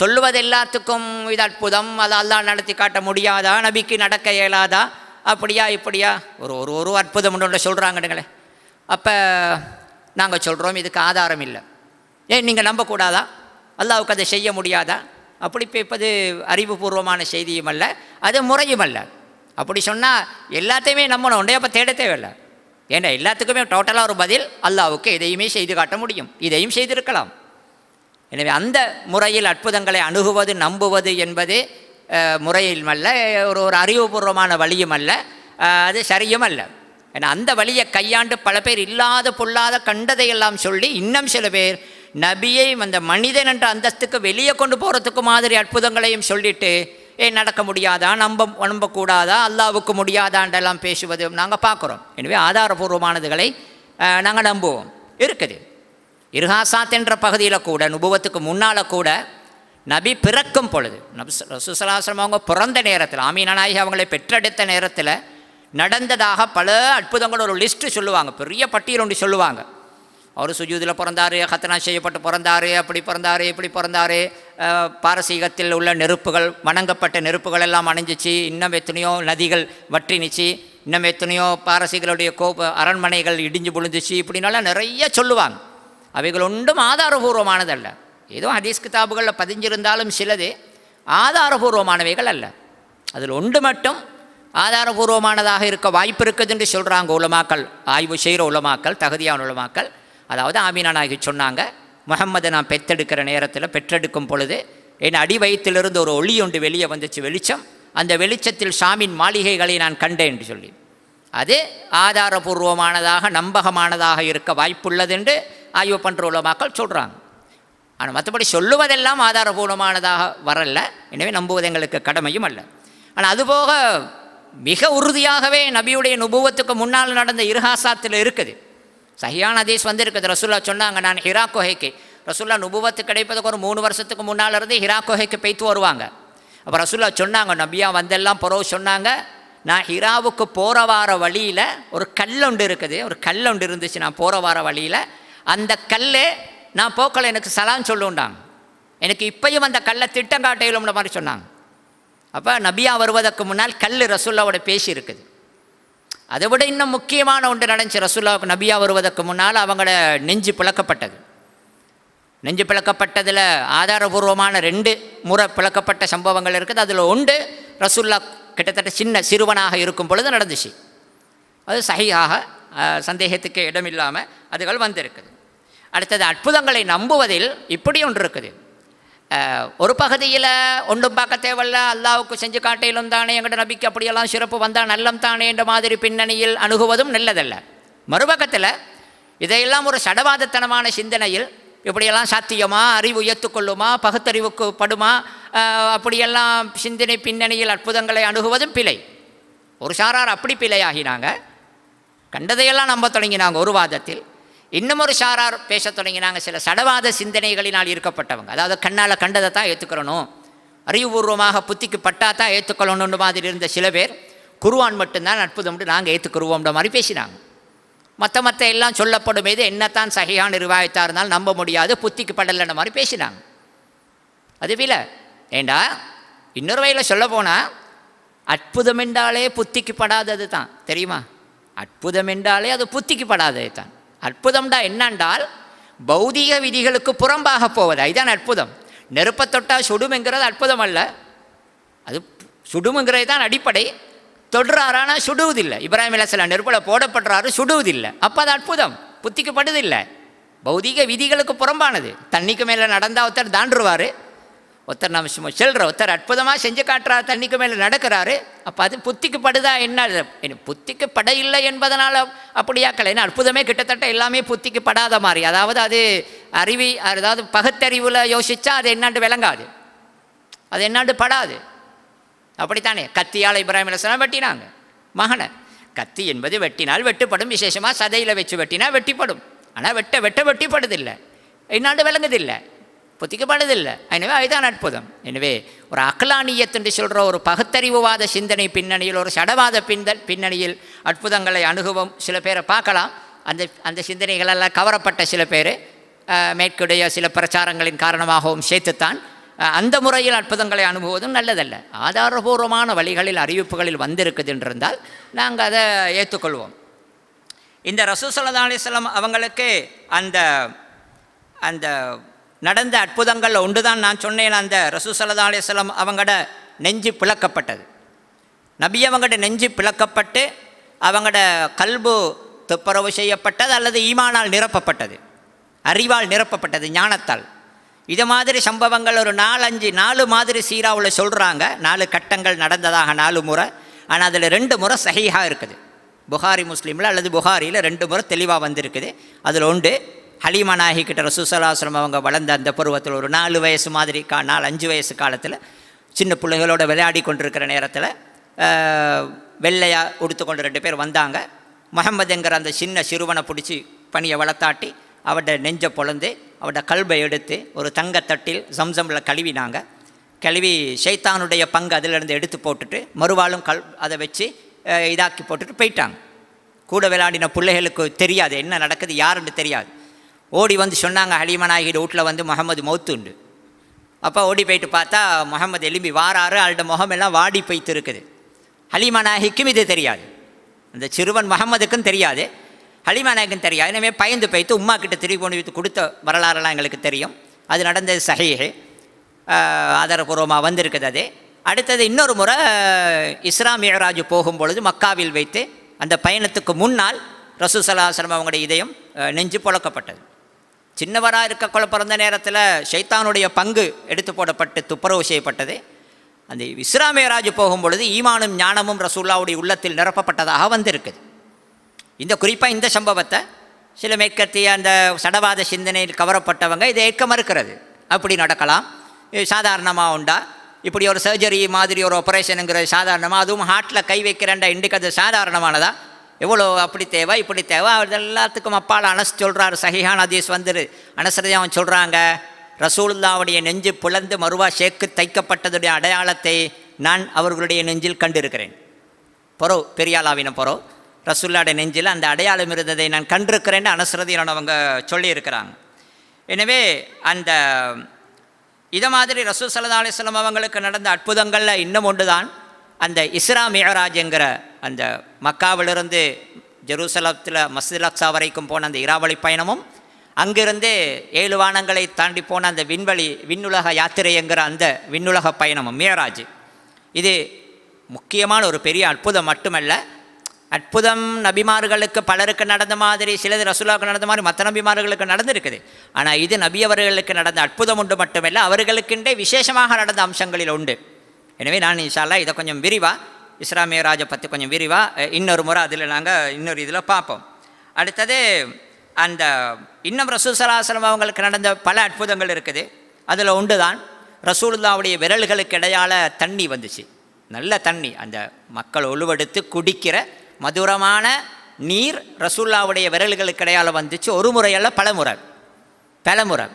சொல்லுவது எல்லாத்துக்கும் இது அற்புதம் அது அல்லா நடத்தி காட்ட முடியாதா நபிக்கு நடக்க இயலாதா அப்படியா இப்படியா ஒரு ஒரு ஒரு அற்புதம் ஒன்று சொல்கிறாங்கடுங்களே அப்போ நாங்கள் சொல்கிறோம் இதுக்கு ஆதாரம் இல்லை ஏன் நீங்கள் நம்பக்கூடாதா அல்லாவுக்கு அதை செய்ய முடியாதா அப்படி பேப்பது அறிவுபூர்வமான செய்தியும் அல்ல அது முறையும் அல்ல அப்படி சொன்னால் எல்லாத்தையுமே நம்மளும் உண்டே அப்போ தேட தேவையில்லை ஏன்னா எல்லாத்துக்குமே டோட்டலாக ஒரு பதில் அல்லாவுக்கு இதையுமே செய்து காட்ட முடியும் இதையும் செய்திருக்கலாம் எனவே அந்த முறையில் அற்புதங்களை அணுகுவது நம்புவது என்பது முறையில் அல்ல ஒரு ஒரு அறிவுபூர்வமான வழியும் அல்ல அது சரியும் அல்ல ஏன்னா அந்த வழியை கையாண்டு பல பேர் இல்லாத பொல்லாத கண்டதையெல்லாம் சொல்லி இன்னும் சில பேர் நபியை அந்த மனிதன் என்ற அந்தஸ்துக்கு வெளியே கொண்டு போகிறதுக்கு மாதிரி அற்புதங்களையும் சொல்லிட்டு ஏ நடக்க முடியாதா நம்ப நம்பக்கூடாதா அல்லாவுக்கு முடியாதாண்டெல்லாம் பேசுவது நாங்கள் பார்க்குறோம் எனவே ஆதாரபூர்வமானதுகளை நாங்கள் நம்புவோம் இருக்குது இருகாசாத் என்ற பகுதியில் கூட நுபுவத்துக்கு முன்னால் கூட நபி பிறக்கும் பொழுது நபி ரசூசலாசிரம் அவங்க பிறந்த நேரத்தில் ஆமீனானாகி அவங்களை பெற்றெடுத்த நேரத்தில் நடந்ததாக பல அற்புதங்கள் ஒரு லிஸ்ட்டு சொல்லுவாங்க பெரிய பட்டியல் ஒன்று சொல்லுவாங்க அவர் சுஜூதில் பிறந்தார் ஹத்தனா செய்யப்பட்டு பிறந்தார் அப்படி பிறந்தார் இப்படி பிறந்தார் பாரசீகத்தில் உள்ள நெருப்புகள் வணங்கப்பட்ட நெருப்புகள் எல்லாம் அணிஞ்சிச்சு இன்னும் எத்தனையோ நதிகள் வற்றினுச்சு இன்னும் எத்தனையோ பாரசீகளுடைய கோப அரண்மனைகள் இடிஞ்சு பொழுந்துச்சு இப்படின்னாலாம் நிறைய சொல்லுவாங்க அவைகள் ஒன்றும் ஆதாரபூர்வமானதல்ல ஏதோ ஹதீஸ் கிதாபுகளில் பதிஞ்சிருந்தாலும் சிலது ஆதாரபூர்வமானவைகள் அல்ல அதில் ஒன்று மட்டும் ஆதாரபூர்வமானதாக இருக்க வாய்ப்பு இருக்குது என்று சொல்கிறாங்க உலமாக்கள் ஆய்வு செய்கிற உலமாக்கள் தகுதியான உலமாக்கள் அதாவது ஆமீனா நாயகி சொன்னாங்க முகம்மதை நான் பெற்றெடுக்கிற நேரத்தில் பெற்றெடுக்கும் பொழுது என் அடி வயிற்றிலிருந்து ஒரு ஒளி ஒன்று வெளியே வந்துச்சு வெளிச்சம் அந்த வெளிச்சத்தில் ஷாமின் மாளிகைகளை நான் கண்டேன் என்று சொல்லி அது ஆதாரபூர்வமானதாக நம்பகமானதாக இருக்க வாய்ப்புள்ளது என்று ஆய்வு பண்ணுற உலமாக்கள் சொல்கிறாங்க ஆனால் மற்றபடி சொல்லுவதெல்லாம் ஆதாரபூர்வமானதாக வரல எனவே நம்புவது எங்களுக்கு கடமையும் அல்ல ஆனால் அதுபோக மிக உறுதியாகவே நபியுடைய நுபுவத்துக்கு முன்னால் நடந்த இருஹாசாத்தில் இருக்குது சஹியான அதீஸ் வந்திருக்குது ரசுல்லா சொன்னாங்க நான் ஹிரா கொஹைக்கு ரசுல்லா நுபுவத்து கிடைப்பதுக்கு ஒரு மூணு வருஷத்துக்கு முன்னால் இருந்து ஹிரா கொஹைக்கு பெய்த்து வருவாங்க அப்போ ரசுல்லா சொன்னாங்க நபியா வந்தெல்லாம் புறவு சொன்னாங்க நான் ஹிராவுக்கு போகிற வார வழியில் ஒரு கல் ஒன்று இருக்குது ஒரு கல் ஒன்று இருந்துச்சு நான் போகிற வார வழியில் அந்த கல் நான் போக்கலை எனக்கு சலான் சொல்லுண்டாங்க எனக்கு இப்பையும் அந்த கல்லை திட்டம் காட்டையிலும்னு மாதிரி சொன்னாங்க அப்போ நபியா வருவதற்கு முன்னால் கல் ரசுல்லாவோட பேசி இருக்குது அதை விட இன்னும் முக்கியமான ஒன்று நடந்துச்சு ரசுல்லாவுக்கு நபியா வருவதற்கு முன்னால் அவங்களோட நெஞ்சு பிளக்கப்பட்டது நெஞ்சு பிளக்கப்பட்டதில் ஆதாரபூர்வமான ரெண்டு முறை பிளக்கப்பட்ட சம்பவங்கள் இருக்குது அதில் ஒன்று ரசுல்லா கிட்டத்தட்ட சின்ன சிறுவனாக இருக்கும் பொழுது நடந்துச்சு அது சகியாக சந்தேகத்துக்கு இடமில்லாமல் அதுகள் வந்திருக்குது அடுத்தது அற்புதங்களை நம்புவதில் இப்படி ஒன்று இருக்குது ஒரு பகுதியில் ஒன்றும் பார்க்க தேவையில்ல அல்லாவுக்கு செஞ்சு காட்டையிலும் தானே எங்கட நபிக்கு அப்படியெல்லாம் சிறப்பு வந்தால் நல்லம் தானே என்ற மாதிரி பின்னணியில் அணுகுவதும் நல்லதல்ல மறுபக்கத்தில் இதையெல்லாம் ஒரு சடவாதத்தனமான சிந்தனையில் இப்படியெல்லாம் சாத்தியமா அறிவு உயர்த்துக்கொள்ளுமா பகுத்தறிவுக்கு படுமா அப்படியெல்லாம் சிந்தனை பின்னணியில் அற்புதங்களை அணுகுவதும் பிழை ஒரு சாரார் அப்படி பிழையாகினாங்க கண்டதையெல்லாம் நம்ப தொடங்கினாங்க ஒரு வாதத்தில் இன்னும் ஒரு சாரார் பேச தொடங்கினாங்க சில சடவாத சிந்தனைகளினால் இருக்கப்பட்டவங்க அதாவது கண்ணால் கண்டதை தான் ஏற்றுக்கிறணும் அறிவுபூர்வமாக புத்திக்கு பட்டா தான் ஏற்றுக்கொள்ளணும்னு மாதிரி இருந்த சில பேர் குருவான் மட்டும்தான் அற்புதம்னு நாங்கள் ஏற்றுக்குருவோம்ன்ற மாதிரி பேசினாங்க மற்ற மற்ற எல்லாம் சொல்லப்படும் மீது என்னத்தான் சகையான நிர்வாகத்தாக இருந்தாலும் நம்ப முடியாது புத்திக்கு படலைன்ற மாதிரி பேசினாங்க அது போல ஏண்டா இன்னொரு வகையில் சொல்ல போனால் அற்புதம் என்றாலே புத்திக்கு படாதது தான் தெரியுமா அற்புதம் என்றாலே அது புத்திக்கு படாதது தான் அற்புதம்டா என்னென்றால் பௌதிக விதிகளுக்கு புறம்பாக போவது அதுதான் அற்புதம் நெருப்பை தொட்டால் சுடுமுங்கிறது அற்புதம் அல்ல அது சுடுமுங்கிறது தான் அடிப்படை தொடுறாரானால் சுடுவதில்லை இப்ராஹிம் அலிஸ்லாம் நெருப்பில் போடப்படுறாரு சுடுவதில்லை அப்போ அது அற்புதம் புத்திக்கப்படுதில்லை பௌதிக விதிகளுக்கு புறம்பானது தண்ணிக்கு மேலே நடந்தால் ஒருத்தர் தாண்டுருவார் ஒருத்தர் நம்ம சும்மா சொல்கிற ஒருத்தர் அற்புதமாக செஞ்சு காட்டுறாரு தண்ணிக்கு மேலே நடக்கிறாரு அப்போ அது புத்திக்கு படுதா என்ன புத்திக்கு பட இல்லை என்பதனால் அப்படியாக்கலை ஏன்னா அற்புதமே கிட்டத்தட்ட எல்லாமே புத்திக்கு படாத மாதிரி அதாவது அது அறிவி அதாவது பகுத்தறிவில் யோசித்தா அது என்னாண்டு விளங்காது அது என்னாண்டு படாது அப்படித்தானே கத்தியால் இப்ராஹிம் அலசனா வெட்டினாங்க மகனை கத்தி என்பது வெட்டினால் வெட்டுப்படும் விசேஷமாக சதையில் வச்சு வெட்டினால் வெட்டிப்படும் ஆனால் வெட்ட வெட்ட வெட்டிப்படுதில்லை என்னாண்டு விளங்குதில்லை பொத்திக்கப்படுதில்லை எனவே அதுதான் அற்புதம் எனவே ஒரு அக்லானியத் என்று சொல்கிற ஒரு பகுத்தறிவுவாத சிந்தனை பின்னணியில் ஒரு சடவாத பின்தல் பின்னணியில் அற்புதங்களை அணுகவும் சில பேரை பார்க்கலாம் அந்த அந்த சிந்தனைகளெல்லாம் கவரப்பட்ட சில பேர் மேற்குடைய சில பிரச்சாரங்களின் காரணமாகவும் சேர்த்துத்தான் அந்த முறையில் அற்புதங்களை அனுபவதும் நல்லதல்ல ஆதாரபூர்வமான வழிகளில் அறிவிப்புகளில் வந்திருக்குது என்றிருந்தால் நாங்கள் அதை ஏற்றுக்கொள்வோம் இந்த ரசூசல்லா அலிஸ்லாம் அவங்களுக்கு அந்த அந்த நடந்த அற்புதங்களில் ஒன்று தான் நான் சொன்னேன் அந்த ரசூ சல்லா அலிஸ்லாம் அவங்கட நெஞ்சு பிளக்கப்பட்டது நபி அவங்கட நெஞ்சு பிளக்கப்பட்டு அவங்கட கல்பு துப்புரவு செய்யப்பட்டது அல்லது ஈமானால் நிரப்பப்பட்டது அறிவால் நிரப்பப்பட்டது ஞானத்தால் இது மாதிரி சம்பவங்கள் ஒரு நாலஞ்சு நாலு மாதிரி சீராவில் சொல்கிறாங்க நாலு கட்டங்கள் நடந்ததாக நாலு முறை ஆனால் அதில் ரெண்டு முறை சஹீஹாக இருக்குது புகாரி முஸ்லீமில் அல்லது புகாரியில் ரெண்டு முறை தெளிவாக வந்திருக்குது அதில் ஒன்று ஹலீமா நாயகி சுசலாசிரம் ரசூசலாசிரம் அவங்க வளர்ந்த அந்த பருவத்தில் ஒரு நாலு வயசு மாதிரி கா நாலு அஞ்சு வயசு காலத்தில் சின்ன பிள்ளைகளோட விளையாடி கொண்டிருக்கிற நேரத்தில் வெள்ளையாக உடுத்துக்கொண்டு ரெண்டு பேர் வந்தாங்க முகமது என்கிற அந்த சின்ன சிறுவனை பிடிச்சி பணியை வளர்த்தாட்டி அவட நெஞ்சை பொழந்து அவட கல்பை எடுத்து ஒரு தங்கத்தட்டில் சம்சமில் கழுவினாங்க கழுவி ஷைத்தானுடைய பங்கு அதிலிருந்து எடுத்து போட்டுட்டு மறுவாளும் கல் அதை வச்சு இதாக்கி போட்டுட்டு போயிட்டாங்க கூட விளையாடின பிள்ளைகளுக்கு தெரியாது என்ன நடக்குது யாருன்னு தெரியாது ஓடி வந்து சொன்னாங்க ஹலீமா வீட்டில் வந்து முகமது மௌத்துண்டு அப்போ ஓடி போயிட்டு பார்த்தா முகமது எலும்பி வாராரு அவள்ட முகமெல்லாம் வாடி போய்த்து இருக்குது ஹலீமா இது தெரியாது அந்த சிறுவன் முகமதுக்கும் தெரியாது ஹலீமா தெரியாது எனவே பயந்து போய்த்து உமா கிட்ட திருப்பி கொண்டு கொடுத்த வரலாறுலாம் எங்களுக்கு தெரியும் அது நடந்தது சஹீஹு ஆதாரபூர்வமாக வந்திருக்குது அது அடுத்தது இன்னொரு முறை போகும் போகும்பொழுது மக்காவில் வைத்து அந்த பயணத்துக்கு முன்னால் ரசூசலாசிரம் அவங்களுடைய இதயம் நெஞ்சு புழக்கப்பட்டது சின்னவராக இருக்கக்குள்ள பிறந்த நேரத்தில் ஷைத்தானுடைய பங்கு எடுத்து போடப்பட்டு துப்புரவு செய்யப்பட்டது அந்த இஸ்லாமியராஜ் போகும் பொழுது ஈமானும் ஞானமும் ரசூல்லாவுடைய உள்ளத்தில் நிரப்பப்பட்டதாக வந்திருக்குது இந்த குறிப்பாக இந்த சம்பவத்தை சில மேற்கத்திய அந்த சடவாத சிந்தனையில் கவரப்பட்டவங்க இதை ஏற்க மறுக்கிறது அப்படி நடக்கலாம் சாதாரணமாக உண்டா இப்படி ஒரு சர்ஜரி மாதிரி ஒரு ஆப்ரேஷனுங்கிறது சாதாரணமாக அதுவும் ஹார்ட்டில் கை வைக்கிறேன்டா இண்டிக்கிறது சாதாரணமானதாக சாதாரணமானதா எவ்வளோ அப்படி தேவை இப்படி தேவை அவர் எல்லாத்துக்கும் அப்பால் அனஸ் சொல்கிறார் சஹிஹான் அதீஸ் வந்துரு அனசரதி அவன் சொல்கிறாங்க ரசூல்லாவுடைய நெஞ்சு பிளந்து மறுவா ஷேக்கு தைக்கப்பட்டதுடைய அடையாளத்தை நான் அவர்களுடைய நெஞ்சில் கண்டிருக்கிறேன் பொறோ பெரியாளாவின பொறோ ரசூல்லாட நெஞ்சில் அந்த அடையாளம் இருந்ததை நான் கண்டிருக்கிறேன்னு அனசரதியான அவங்க சொல்லியிருக்கிறாங்க எனவே அந்த இதை மாதிரி ரசூல் சல்லா அலிஸ்லாம் அவங்களுக்கு நடந்த அற்புதங்களில் இன்னும் ஒன்று தான் அந்த இஸ்ரா மேகராஜ் என்கிற அந்த மக்காவிலிருந்து ஜெருசலத்தில் மஸ்ஜித் அக்ஸா வரைக்கும் போன அந்த இராவளி பயணமும் அங்கிருந்து ஏழு வானங்களை தாண்டி போன அந்த விண்வெளி விண்ணுலக யாத்திரை என்கிற அந்த விண்ணுலக பயணமும் மியராஜ் இது முக்கியமான ஒரு பெரிய அற்புதம் மட்டுமல்ல அற்புதம் நபிமார்களுக்கு பலருக்கு நடந்த மாதிரி சிலது ரசூலாவுக்கு நடந்த மாதிரி மற்ற நபிமார்களுக்கு நடந்திருக்குது ஆனால் இது நபியவர்களுக்கு நடந்த அற்புதம் உண்டு மட்டுமல்ல அவர்களுக்குண்டே விசேஷமாக நடந்த அம்சங்களில் உண்டு எனவே நான் இன்ஷால்லாம் இதை கொஞ்சம் விரிவாக இஸ்லாமிய ராஜை பற்றி கொஞ்சம் விரிவாக இன்னொரு முறை அதில் நாங்கள் இன்னொரு இதில் பார்ப்போம் அடுத்தது அந்த இன்னும் ரசூல் சலாசலம் அவங்களுக்கு நடந்த பல அற்புதங்கள் இருக்குது அதில் உண்டு தான் ரசூலுல்லாவுடைய விரல்களுக்கு இடையால் தண்ணி வந்துச்சு நல்ல தண்ணி அந்த மக்கள் உழுவெடுத்து குடிக்கிற மதுரமான நீர் ரசூல்லாவுடைய விரல்களுக்கு இடையால் வந்துச்சு ஒரு முறையல்ல பல முறை பல முறை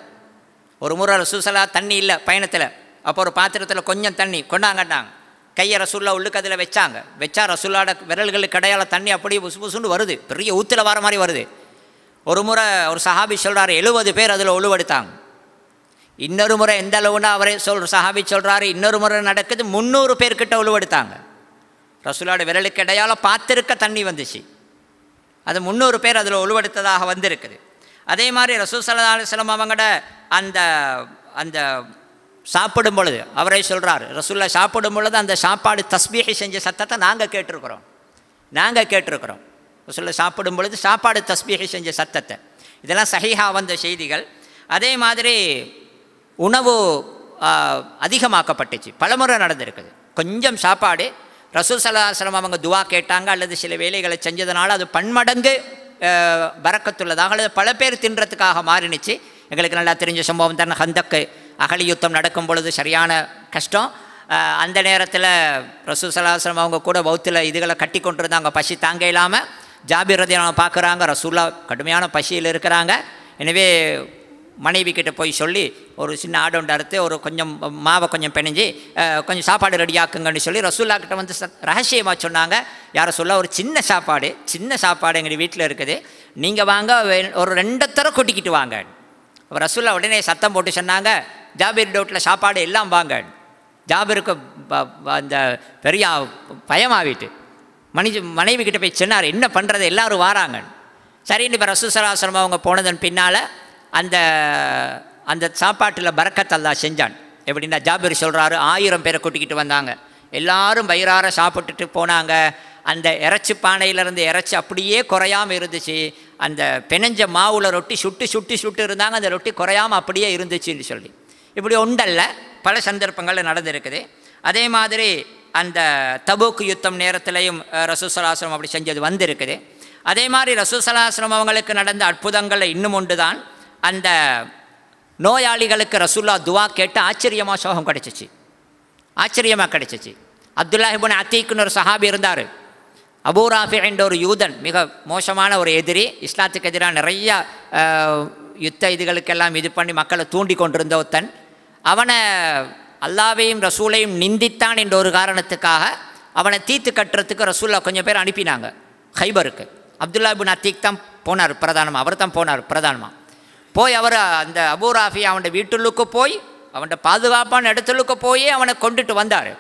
ஒரு முறை ரசூசலா தண்ணி இல்லை பயணத்தில் அப்போ ஒரு பாத்திரத்தில் கொஞ்சம் தண்ணி கொண்டாங்கட்டாங்க கையை ரசுல்லா உள்ளுக்கு அதில் வச்சாங்க வச்சா ரசுல்லாட விரல்களுக்கு கடையால் தண்ணி அப்படியே புசு புசுன்னு வருது பெரிய ஊத்தில் வர மாதிரி வருது ஒரு முறை ஒரு சஹாபி சொல்கிறார் எழுபது பேர் அதில் உழுவெடுத்தாங்க இன்னொரு முறை எந்த அளவுனா அவரே சொல் சஹாபி சொல்கிறாரு இன்னொரு முறை நடக்குது முந்நூறு பேர்கிட்ட உழுவெடுத்தாங்க ரசுல்லாட விரலுக்கு இடையால் பார்த்துருக்க தண்ணி வந்துச்சு அது முந்நூறு பேர் அதில் உழுவெடுத்ததாக வந்திருக்குது அதே மாதிரி ரசூல் சல்லா அலுவலம் அந்த அந்த சாப்பிடும் பொழுது அவரே சொல்கிறார் ரசுல்லா சாப்பிடும் பொழுது அந்த சாப்பாடு தஸ்பீகை செஞ்ச சத்தத்தை நாங்கள் கேட்டிருக்கிறோம் நாங்கள் கேட்டிருக்கிறோம் ரசுல்லா சாப்பிடும் பொழுது சாப்பாடு தஸ்பீகை செஞ்ச சத்தத்தை இதெல்லாம் சஹிஹா வந்த செய்திகள் அதே மாதிரி உணவு அதிகமாக்கப்பட்டுச்சு பலமுறை நடந்திருக்குது கொஞ்சம் சாப்பாடு ரசூல் சலாஹலம் அவங்க துவா கேட்டாங்க அல்லது சில வேலைகளை செஞ்சதுனால அது பன்மடங்கு பறக்கத்துள்ளதாக அல்லது பல பேர் தின்றதுக்காக மாறினுச்சு எங்களுக்கு நல்லா தெரிஞ்ச சம்பவம் தானே ஹந்தக்கு அகலி யுத்தம் நடக்கும் பொழுது சரியான கஷ்டம் அந்த நேரத்தில் ரசூ சலாஹம் அவங்க கூட பௌத்தில் இதுகளை கட்டி இருந்தாங்க பசி தாங்க இல்லாமல் ஜாபிர் அவங்க பார்க்குறாங்க ரசூல்லா கடுமையான பசியில் இருக்கிறாங்க எனவே மனைவி கிட்டே போய் சொல்லி ஒரு சின்ன ஆடோண்டு அறுத்து ஒரு கொஞ்சம் மாவை கொஞ்சம் பிணைஞ்சி கொஞ்சம் சாப்பாடு ரெடியாக்குங்கன்னு சொல்லி ரசூல்லா கிட்ட வந்து ரகசியமாக சொன்னாங்க யாரை சொல்ல ஒரு சின்ன சாப்பாடு சின்ன சாப்பாடு எங்கள் வீட்டில் இருக்குது நீங்கள் வாங்க ஒரு ரெண்டு தரம் கூட்டிக்கிட்டு வாங்க ரசூல்லா உடனே சத்தம் போட்டு சொன்னாங்க ஜாபீர் டவுட்டில் சாப்பாடு எல்லாம் வாங்க ஜாபீருக்கு அந்த பெரிய பயமாகிட்டு மனித மனைவி கிட்டே போய் சொன்னார் என்ன பண்ணுறது எல்லோரும் வாராங்க சரின்னு இப்போ ரசூசராசிரமம் அவங்க போனதன் பின்னால் அந்த அந்த சாப்பாட்டில் தான் செஞ்சான் எப்படின்னா ஜாபீர் சொல்கிறாரு ஆயிரம் பேரை கூட்டிக்கிட்டு வந்தாங்க எல்லாரும் வயிறார சாப்பிட்டுட்டு போனாங்க அந்த இறைச்சி பானையிலேருந்து இறைச்சி அப்படியே குறையாமல் இருந்துச்சு அந்த பிணைஞ்ச மாவில் ரொட்டி சுட்டு சுட்டு சுட்டு இருந்தாங்க அந்த ரொட்டி குறையாமல் அப்படியே இருந்துச்சுன்னு சொல்லி இப்படி உண்டல்ல பல சந்தர்ப்பங்கள் நடந்திருக்குது அதே மாதிரி அந்த தபுக்கு யுத்தம் நேரத்திலையும் ரசூசலாசிரமம் அப்படி செஞ்சது வந்திருக்குது அதே மாதிரி ரசூசலாசிரமம் அவங்களுக்கு நடந்த அற்புதங்கள் இன்னும் ஒன்று தான் அந்த நோயாளிகளுக்கு ரசூல்லா துவா கேட்டு ஆச்சரியமாக சோகம் கிடச்சிச்சு ஆச்சரியமாக கிடச்சிச்சு அப்துல்லாஹிபுன் அத்தீக்குன்னு ஒரு சஹாபி இருந்தார் அபூராஃபி என்ற ஒரு யூதன் மிக மோசமான ஒரு எதிரி இஸ்லாத்துக்கு எதிராக நிறையா யுத்த இதுகளுக்கெல்லாம் இது பண்ணி மக்களை தூண்டி கொண்டிருந்த ஒருத்தன் அவனை அல்லாவையும் ரசூலையும் நிந்தித்தான் என்ற ஒரு காரணத்துக்காக அவனை தீத்து கட்டுறதுக்கு ரசூலா கொஞ்சம் பேர் அனுப்பினாங்க ஹைபருக்கு அப்துல்லா பின் அத்தீக் தான் போனார் பிரதானமாக அவர் தான் போனார் பிரதானமாக போய் அவர் அந்த அபூராஃபி அவன் வீட்டுள்ளுக்கு போய் அவன் பாதுகாப்பான இடத்துலுக்கு போய் அவனை கொண்டுட்டு வந்தார்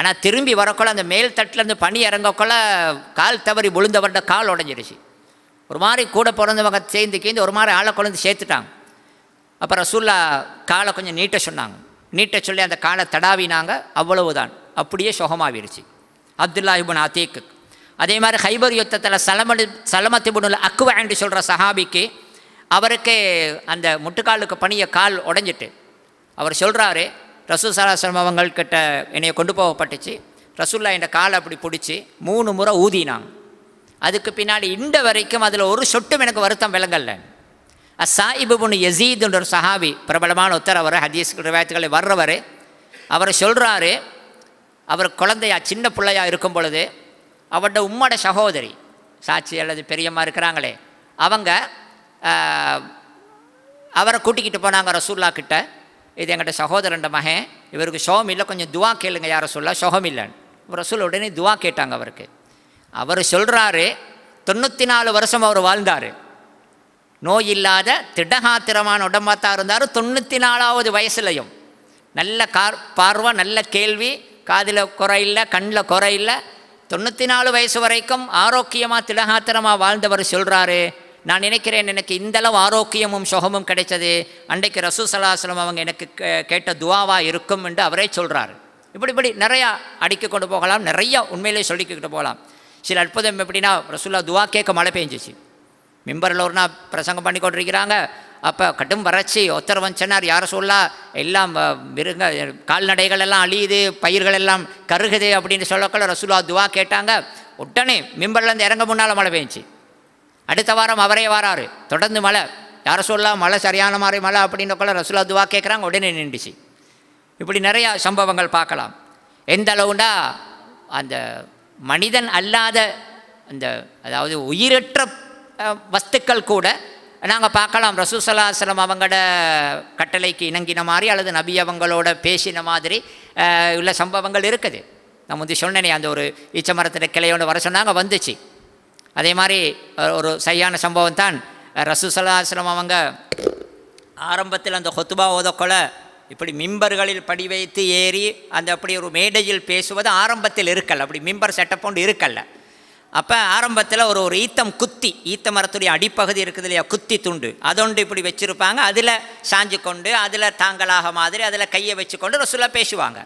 ஆனால் திரும்பி வரக்குள்ள அந்த மேல் தட்டிலேருந்து பனி இறங்கக்குள்ள கால் தவறி விழுந்தவர்கிட்ட கால் உடஞ்சிருச்சு ஒரு மாதிரி கூட பிறந்தவங்க சேர்ந்து கேந்து ஒரு மாதிரி ஆளை குழந்தை சேர்த்துட்டாங்க அப்போ ரசூல்லா காலை கொஞ்சம் நீட்ட சொன்னாங்க நீட்ட சொல்லி அந்த காலை தடாவினாங்க அவ்வளவுதான் அப்படியே அப்துல்லா இபுன் அத்தீக்கு அதே மாதிரி ஹைபர் யுத்தத்தில் சலமடு சலமத்திபுனுல் அக்குவா என்று சொல்கிற சஹாபிக்கு அவருக்கு அந்த முட்டுக்காலுக்கு பணிய கால் உடஞ்சிட்டு அவர் சொல்கிறாரு ரசூல் சலாசலம் அவங்கள்கிட்ட என்னையை கொண்டு போகப்பட்டுச்சு ரசூல்லா என் காலை அப்படி பிடிச்சி மூணு முறை ஊதினாங்க அதுக்கு பின்னாடி இந்த வரைக்கும் அதில் ஒரு சொட்டும் எனக்கு வருத்தம் விளங்கலை அசாயிபுன் யசீதுன்ற ஒரு சஹாபி பிரபலமான ஒருத்தர் அவர் ஹதீஸ் ரவாயத்துக்களை வர்றவர் அவர் சொல்கிறாரு அவர் குழந்தையா சின்ன பிள்ளையாக இருக்கும் பொழுது அவட உம்மோட சகோதரி சாட்சி அல்லது பெரியம்மா இருக்கிறாங்களே அவங்க அவரை கூட்டிக்கிட்டு போனாங்க ரசூல்லா கிட்ட இது எங்கிட்ட சகோதரன் மகன் இவருக்கு சோகம் இல்லை கொஞ்சம் துவா கேளுங்க யாரை சொல்ல சோகம் இல்லைன்னு ரசூல் உடனே துவா கேட்டாங்க அவருக்கு அவர் சொல்கிறாரு தொண்ணூற்றி நாலு வருஷம் அவர் வாழ்ந்தார் நோய் இல்லாத திடகாத்திரமான உடம்பாத்தான் இருந்தார் தொண்ணூற்றி நாலாவது வயசுலையும் நல்ல கார் பார்வை நல்ல கேள்வி காதில் குறையில்லை கண்ணில் குறையில்லை தொண்ணூற்றி நாலு வயசு வரைக்கும் ஆரோக்கியமாக திடகாத்திரமாக வாழ்ந்தவர் சொல்கிறாரு நான் நினைக்கிறேன் எனக்கு இந்தளவு ஆரோக்கியமும் சுகமும் கிடைச்சது அன்றைக்கு ரசூ சலாசலம் அவங்க எனக்கு கேட்ட துவாவாக இருக்கும் என்று அவரே சொல்கிறார் இப்படி இப்படி நிறையா அடிக்க கொண்டு போகலாம் நிறையா உண்மையிலே சொல்லிக்கிட்டு போகலாம் சில அற்புதம் எப்படின்னா ரசூல்லா துவா கேட்க மழை பெஞ்சிச்சு மிம்பரில் பிரசங்கம் பண்ணி கொண்டிருக்கிறாங்க அப்போ கடும் வறட்சி ஒத்தர் வஞ்சனார் யார் சொல்லா எல்லாம் மிருங்க கால்நடைகள் எல்லாம் அழியுது பயிர்கள் எல்லாம் கருகுது அப்படின்னு சொல்லக்குள்ள ரசூலா துவா கேட்டாங்க உடனே மிம்பர்லேருந்து இறங்க முன்னால் மழை பெஞ்சிச்சு அடுத்த வாரம் அவரே வராரு தொடர்ந்து மழை யார சொல்லா மழை சரியான மாதிரி மழை அப்படின்னக்குள்ள ரசூலா துவா கேட்குறாங்க உடனே நின்றுச்சு இப்படி நிறையா சம்பவங்கள் பார்க்கலாம் எந்த அளவுண்டா அந்த மனிதன் அல்லாத அந்த அதாவது உயிரற்ற வஸ்துக்கள் கூட நாங்கள் பார்க்கலாம் ரசூசலாசலம் அவங்களோட கட்டளைக்கு இணங்கின மாதிரி அல்லது நபி அவங்களோட பேசின மாதிரி உள்ள சம்பவங்கள் இருக்குது நான் வந்து சொன்னேனே அந்த ஒரு ஈச்ச மரத்தில் கிளையோட வர சொன்னாங்க வந்துச்சு அதே மாதிரி ஒரு சரியான சம்பவம் தான் ரசூசலாசலம் அவங்க ஆரம்பத்தில் அந்த ஹொத்துபா ஓதக்கொலை இப்படி மிம்பர்களில் படி வைத்து ஏறி அந்த அப்படி ஒரு மேடையில் பேசுவது ஆரம்பத்தில் இருக்கல அப்படி மிம்பர் செட்டப் ஒன்று இருக்கல்ல அப்போ ஆரம்பத்தில் ஒரு ஒரு ஈத்தம் குத்தி ஈத்த மரத்துடைய அடிப்பகுதி இருக்குது இல்லையா குத்தி துண்டு அதொண்டு இப்படி வச்சுருப்பாங்க அதில் சாஞ்சு கொண்டு அதில் தாங்கலாக மாதிரி அதில் கையை வச்சு கொண்டு ரசுல பேசுவாங்க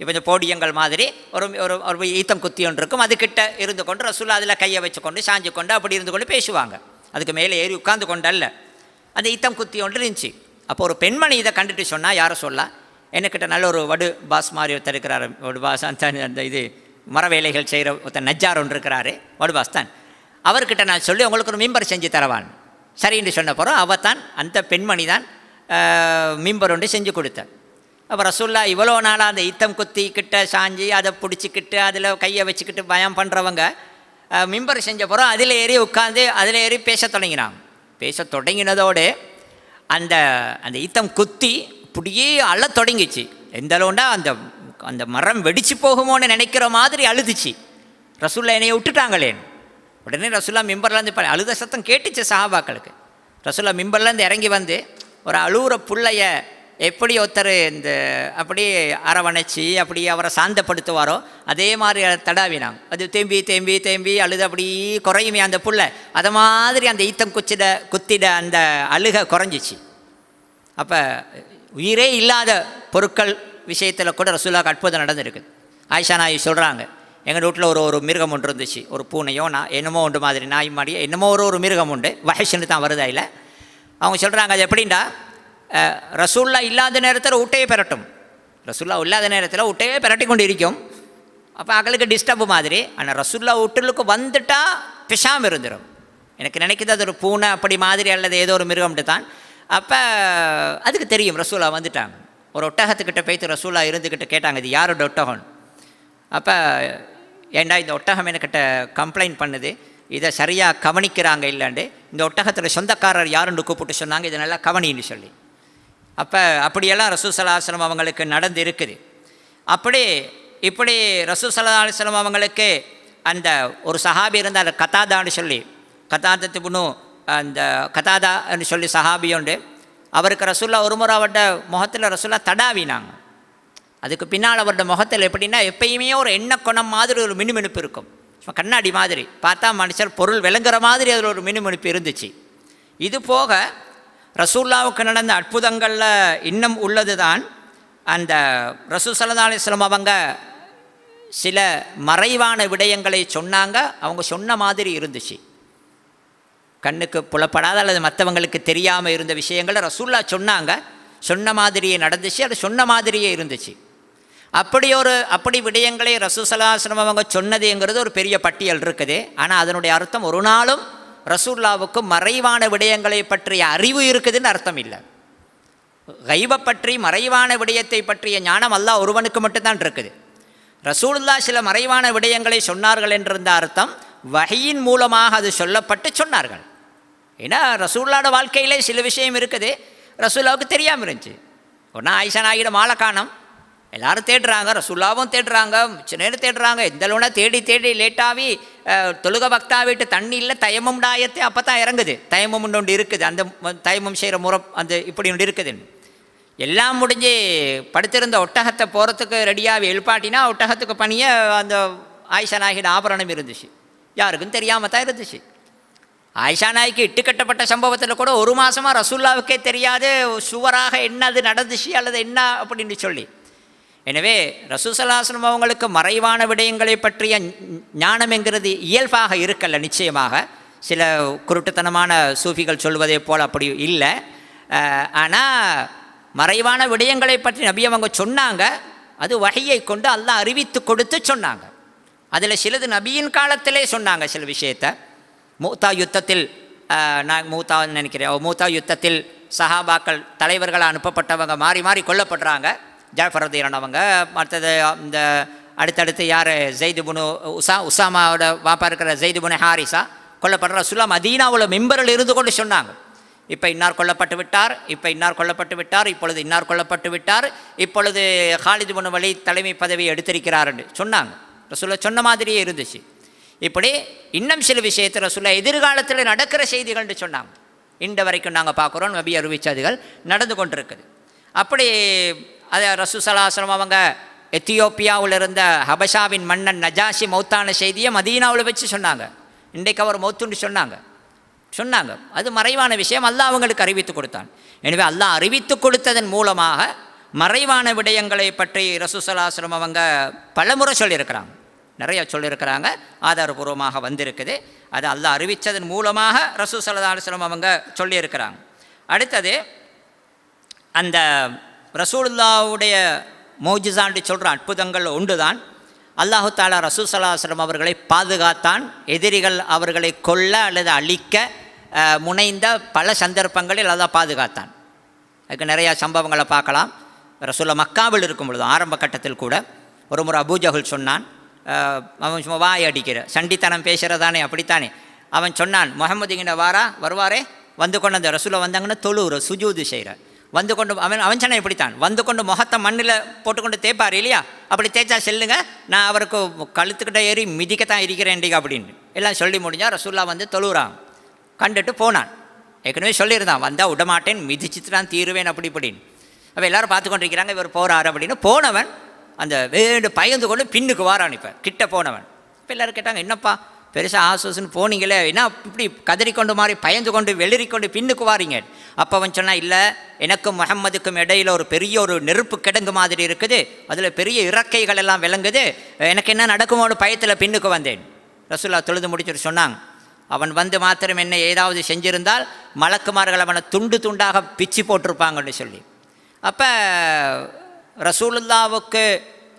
இப்போ இந்த போடியங்கள் மாதிரி ஒரு ஒரு ஒரு ஈத்தம் குத்தி ஒன்று இருக்கும் அதுக்கிட்ட இருந்து கொண்டு ரசுல்லா அதில் கையை கொண்டு சாஞ்சு கொண்டு அப்படி இருந்து கொண்டு பேசுவாங்க அதுக்கு மேலே ஏறி உட்காந்து கொண்டு அல்ல அந்த ஈத்தம் குத்தி ஒன்று இருந்துச்சு அப்போ ஒரு பெண்மணி இதை கண்டுட்டு சொன்னால் யாரும் சொல்லலாம் என்கிட்ட நல்ல ஒரு வடு பாஸ் மாதிரி ஒருத்தர் வடு பாஸ் அந்த இது மர வேலைகள் செய்கிற ஒருத்தன் நஜ்ஜார் ஒன்று இருக்கிறாரு வடுவாஸ்தான் அவர்கிட்ட நான் சொல்லி உங்களுக்கு ஒரு மீம்பர் செஞ்சு தரவான் சரின்னு சொன்ன போகிறோம் அவள் தான் அந்த பெண்மணி தான் மீம்பர் ஒன்று செஞ்சு கொடுத்தேன் அப்போ ரசூல்லா இவ்வளோ நாளாக அந்த ஈத்தம் குத்திக்கிட்ட சாஞ்சி அதை பிடிச்சிக்கிட்டு அதில் கையை வச்சுக்கிட்டு பயம் பண்ணுறவங்க மிம்பர் செஞ்ச பிறகு அதில் ஏறி உட்காந்து அதில் ஏறி பேச தொடங்கினாங்க பேச தொடங்கினதோடு அந்த அந்த ஈத்தம் குத்தி இப்படியே அழ தொடங்கிச்சு எந்த அளவுண்டா அந்த அந்த மரம் வெடிச்சு போகுமோன்னு நினைக்கிற மாதிரி அழுதுச்சு ரசுல்லா என்னையை விட்டுட்டாங்களேன்னு உடனே ரசுல்லா மிம்பர்லாம் இப்போ அழுத சத்தம் கேட்டுச்சு சஹாபாக்களுக்கு ரசுல்லா மிம்பர்லேருந்து இறங்கி வந்து ஒரு அழுகுற புள்ளைய எப்படி ஒருத்தர் இந்த அப்படி அரவணைச்சி அப்படி அவரை சாந்தப்படுத்துவாரோ அதே மாதிரி தடாவினாங்க அது தேம்பி தேம்பி தேம்பி அழுது அப்படி குறையுமே அந்த புள்ளை அதை மாதிரி அந்த ஈத்தம் குச்சிட குத்திட அந்த அழுக குறைஞ்சிச்சு அப்போ உயிரே இல்லாத பொருட்கள் விஷயத்தில் கூட ரசூலாக்கு அற்புதம் நடந்திருக்கு ஆயிஷா நாய் சொல்கிறாங்க எங்கள் வீட்டில் ஒரு ஒரு மிருகம் ஒன்று இருந்துச்சு ஒரு பூனையோ நான் என்னமோ ஒன்று மாதிரி நாய் மாடியோ என்னமோ ஒரு ஒரு மிருகம் உண்டு வயசுன்னு தான் வருதா இல்லை அவங்க சொல்கிறாங்க அது எப்படின்னா ரசூல்லா இல்லாத நேரத்தில் ஊட்டையே பெறட்டும் ரசுல்லா இல்லாத நேரத்தில் விட்டையே பெரட்டி கொண்டு இருக்கும் அப்போ அகளுக்கு டிஸ்டர்பு மாதிரி ஆனால் ரசுல்லா விட்டலுக்கு வந்துட்டால் பிஷாம் இருந்துடும் எனக்கு நினைக்கிறது அது ஒரு பூனை அப்படி மாதிரி அல்லது ஏதோ ஒரு மிருகம்ட்டு தான் அப்போ அதுக்கு தெரியும் ரசூலா வந்துட்டாங்க ஒரு ஒட்டகத்துக்கிட்ட போய்த்து ரசூலா இருந்துக்கிட்டு கேட்டாங்க இது யாரோட ஒட்டகம் அப்போ ஏண்டா இந்த ஒட்டகம் எனக்கிட்ட கம்ப்ளைண்ட் பண்ணுது இதை சரியாக கவனிக்கிறாங்க இல்லாண்டு இந்த ஒட்டகத்தில் சொந்தக்காரர் யாருன்னு கூப்பிட்டு சொன்னாங்க இதை நல்லா கவனின்னு சொல்லி அப்போ அப்படியெல்லாம் ரசூசலாசனம் அவங்களுக்கு நடந்து இருக்குது அப்படி இப்படி ரசூசலாசனம் அவங்களுக்கு அந்த ஒரு சஹாபி இருந்தால் கத்தாதான்னு சொல்லி கதாதத்து பண்ணும் அந்த கதாதான்னு சொல்லி சஹாபியோண்டு உண்டு அவருக்கு ரசுல்லா ஒரு முறை முகத்தில் ரசுல்லா தடாவினாங்க அதுக்கு பின்னால் அவரோட முகத்தில் எப்படின்னா எப்பயுமே ஒரு எண்ணெய் குணம் மாதிரி ஒரு மினுமினுப்பு இருக்கும் இப்போ கண்ணாடி மாதிரி பார்த்தா மனுஷர் பொருள் விளங்குற மாதிரி அதில் ஒரு மினுமினுப்பு இருந்துச்சு இது போக ரசூல்லாவுக்கு நடந்த அற்புதங்களில் இன்னும் உள்ளது தான் அந்த ரசூ சல்லா அவங்க சில மறைவான விடயங்களை சொன்னாங்க அவங்க சொன்ன மாதிரி இருந்துச்சு கண்ணுக்கு புலப்படாத அல்லது மற்றவங்களுக்கு தெரியாமல் இருந்த விஷயங்களை ரசூல்லா சொன்னாங்க சொன்ன மாதிரியே நடந்துச்சு அது சொன்ன மாதிரியே இருந்துச்சு அப்படி ஒரு அப்படி விடயங்களை ரசூசலாசனம் அவங்க சொன்னதுங்கிறது ஒரு பெரிய பட்டியல் இருக்குது ஆனால் அதனுடைய அர்த்தம் ஒரு நாளும் ரசூல்லாவுக்கு மறைவான விடயங்களை பற்றிய அறிவு இருக்குதுன்னு அர்த்தம் இல்லை கைவை பற்றி மறைவான விடயத்தை பற்றிய ஞானம் அல்லா ஒருவனுக்கு மட்டும்தான் இருக்குது ரசூல்லா சில மறைவான விடயங்களை சொன்னார்கள் என்றிருந்த அர்த்தம் வகையின் மூலமாக அது சொல்லப்பட்டு சொன்னார்கள் ஏன்னா ரசூல்லாவோட வாழ்க்கையிலே சில விஷயம் இருக்குது ரசூல்லாவுக்கு தெரியாமல் இருந்துச்சு ஒன்றா ஆயிஷா நாயிட மாலை எல்லோரும் தேடுறாங்க ரசூல்லாவும் தேடுறாங்க நேரம் தேடுறாங்க எந்த லோனா தேடி தேடி லேட்டாகி தொழுக பக்தா விட்டு தண்ணி இல்லை தயமம் டாயத்தை அப்போ தான் இறங்குது தயமம் ஒன்று இருக்குது அந்த தயமம் செய்கிற முறம் அந்த இப்படி ஒன்று இருக்குதுன்னு எல்லாம் முடிஞ்சு படுத்திருந்த ஒட்டகத்தை போகிறதுக்கு ரெடியாக எழுப்பாட்டினா ஒட்டகத்துக்கு பணியை அந்த ஆயிஷா நாயகிட ஆபரணம் இருந்துச்சு யாருக்கும் தெரியாமல் தான் இருந்துச்சு ஆயிஷா நாய்க்கு இட்டுக்கட்டப்பட்ட சம்பவத்தில் கூட ஒரு மாதமாக ரசூல்லாவுக்கே தெரியாது சுவராக என்ன அது நடந்துச்சு அல்லது என்ன அப்படின்னு சொல்லி எனவே ரசூசலாசனம் அவங்களுக்கு மறைவான விடயங்களை பற்றிய ஞானம் என்கிறது இயல்பாக இருக்கல்ல நிச்சயமாக சில குருட்டுத்தனமான சூஃபிகள் சொல்வதை போல் அப்படி இல்லை ஆனால் மறைவான விடயங்களை பற்றி நபி அவங்க சொன்னாங்க அது வகையை கொண்டு எல்லாம் அறிவித்து கொடுத்து சொன்னாங்க அதில் சிலது நபியின் காலத்திலே சொன்னாங்க சில விஷயத்தை மூத்தா யுத்தத்தில் நான் மூத்தான்னு நினைக்கிறேன் மூத்தா யுத்தத்தில் சஹாபாக்கள் தலைவர்களாக அனுப்பப்பட்டவங்க மாறி மாறி கொல்லப்படுறாங்க அவங்க மற்றது இந்த அடுத்தடுத்து யார் ஜெய்து புனு உசா உசாமாவோட வாப்பா இருக்கிற ஜெய்து புனு ஹாரிசா கொல்லப்படுற சுல்லா அதீனாவில் மெம்பரில் இருந்து கொண்டு சொன்னாங்க இப்போ இன்னார் கொல்லப்பட்டு விட்டார் இப்போ இன்னார் கொல்லப்பட்டு விட்டார் இப்பொழுது இன்னார் கொல்லப்பட்டு விட்டார் இப்பொழுது ஹாலிது புனு வழி தலைமை பதவியை எடுத்திருக்கிறார்னு சொன்னாங்க சொல்ல சொன்ன மாதிரியே இருந்துச்சு இப்படி இன்னும் சில விஷயத்தில் சொல்ல எதிர்காலத்தில் நடக்கிற செய்திகள்னு சொன்னாங்க இன்று வரைக்கும் நாங்கள் பார்க்குறோம் நபி அறிவிச்சதுகள் நடந்து கொண்டிருக்குது அப்படி அதை ரசூசலாசனம் அவங்க எத்தியோப்பியாவில் இருந்த ஹபஷாவின் மன்னன் நஜாஷி மௌத்தான செய்தியை மதீனாவில் வச்சு சொன்னாங்க இன்றைக்கு அவர் மௌத்துன்னு சொன்னாங்க சொன்னாங்க அது மறைவான விஷயம் அல்லா அவங்களுக்கு அறிவித்து கொடுத்தான் எனவே அல்லா அறிவித்து கொடுத்ததன் மூலமாக மறைவான விடயங்களை பற்றி ரசூசலாசிரம் அவங்க பலமுறை சொல்லியிருக்கிறாங்க நிறைய சொல்லியிருக்கிறாங்க ஆதாரபூர்வமாக வந்திருக்குது அது அல்லாஹ் அறிவித்ததன் மூலமாக ரசூ சல்லா அலுவலம் அவங்க சொல்லியிருக்கிறாங்க அடுத்தது அந்த ரசூலுல்லாவுடைய மௌஜிசாண்டி சொல்கிற அற்புதங்கள் உண்டு தான் அல்லாஹு தாலா ரசூ சல்லாஸ்லம் அவர்களை பாதுகாத்தான் எதிரிகள் அவர்களை கொல்ல அல்லது அழிக்க முனைந்த பல சந்தர்ப்பங்களில் அதான் பாதுகாத்தான் அதுக்கு நிறையா சம்பவங்களை பார்க்கலாம் ரசூலா மக்காவில் இருக்கும் பொழுது ஆரம்ப கட்டத்தில் கூட ஒரு முறை அபூஜகுல் சொன்னான் அவன் சும்மா வாய் அடிக்கிற சண்டித்தனம் பேசுகிறதானே அப்படித்தானே அவன் சொன்னான் முகமதுங்கிட்ட வாரா வருவாரே வந்து கொண்டு அந்த ரசூலை வந்தாங்கன்னா தொழுகிற சுஜூது செய்கிற வந்து கொண்டு அவன் அவன் சொன்னான் இப்படித்தான் வந்து கொண்டு முகத்தை மண்ணில் போட்டுக்கொண்டு தேய்ப்பார் இல்லையா அப்படி தேய்ச்சா செல்லுங்க நான் அவருக்கு கழுத்துக்கிட்ட ஏறி மிதிக்கத்தான் இருக்கிறேன்டி அப்படின்னு எல்லாம் சொல்லி முடிஞ்சால் ரசூல்லா வந்து தொழுகிறான் கண்டுட்டு போனான் ஏற்கனவே சொல்லியிருந்தான் வந்தால் விடமாட்டேன் மிதிச்சுட்டு தான் தீருவேன் அப்படி இப்படின்னு அப்போ எல்லோரும் பார்த்து கொண்டிருக்கிறாங்க இவர் போகிறார் அப்படின்னு போனவன் அந்த வேண்டு பயந்து கொண்டு பின்னுக்கு வாரான் இப்போ கிட்ட போனவன் இப்போ எல்லோரும் கேட்டாங்க என்னப்பா பெருசாக ஆசோசுன்னு போனீங்களே என்ன இப்படி கொண்டு மாறி பயந்து கொண்டு கொண்டு பின்னுக்கு வாரீங்க அப்போ வந்து சொன்னால் இல்லை எனக்கும் முகம்மதுக்கும் இடையில் ஒரு பெரிய ஒரு நெருப்பு கிடங்கு மாதிரி இருக்குது அதில் பெரிய இறக்கைகள் எல்லாம் விளங்குது எனக்கு என்ன நடக்குமோன்னு பயத்தில் பின்னுக்கு வந்தேன் ரசூல்லா தொழுது முடிச்சுட்டு சொன்னாங்க அவன் வந்து மாத்திரம் என்ன ஏதாவது செஞ்சிருந்தால் மலக்குமார்கள் அவனை துண்டு துண்டாக பிச்சு போட்டிருப்பாங்கன்னு சொல்லி அப்போ ரசூலுல்லாவுக்கு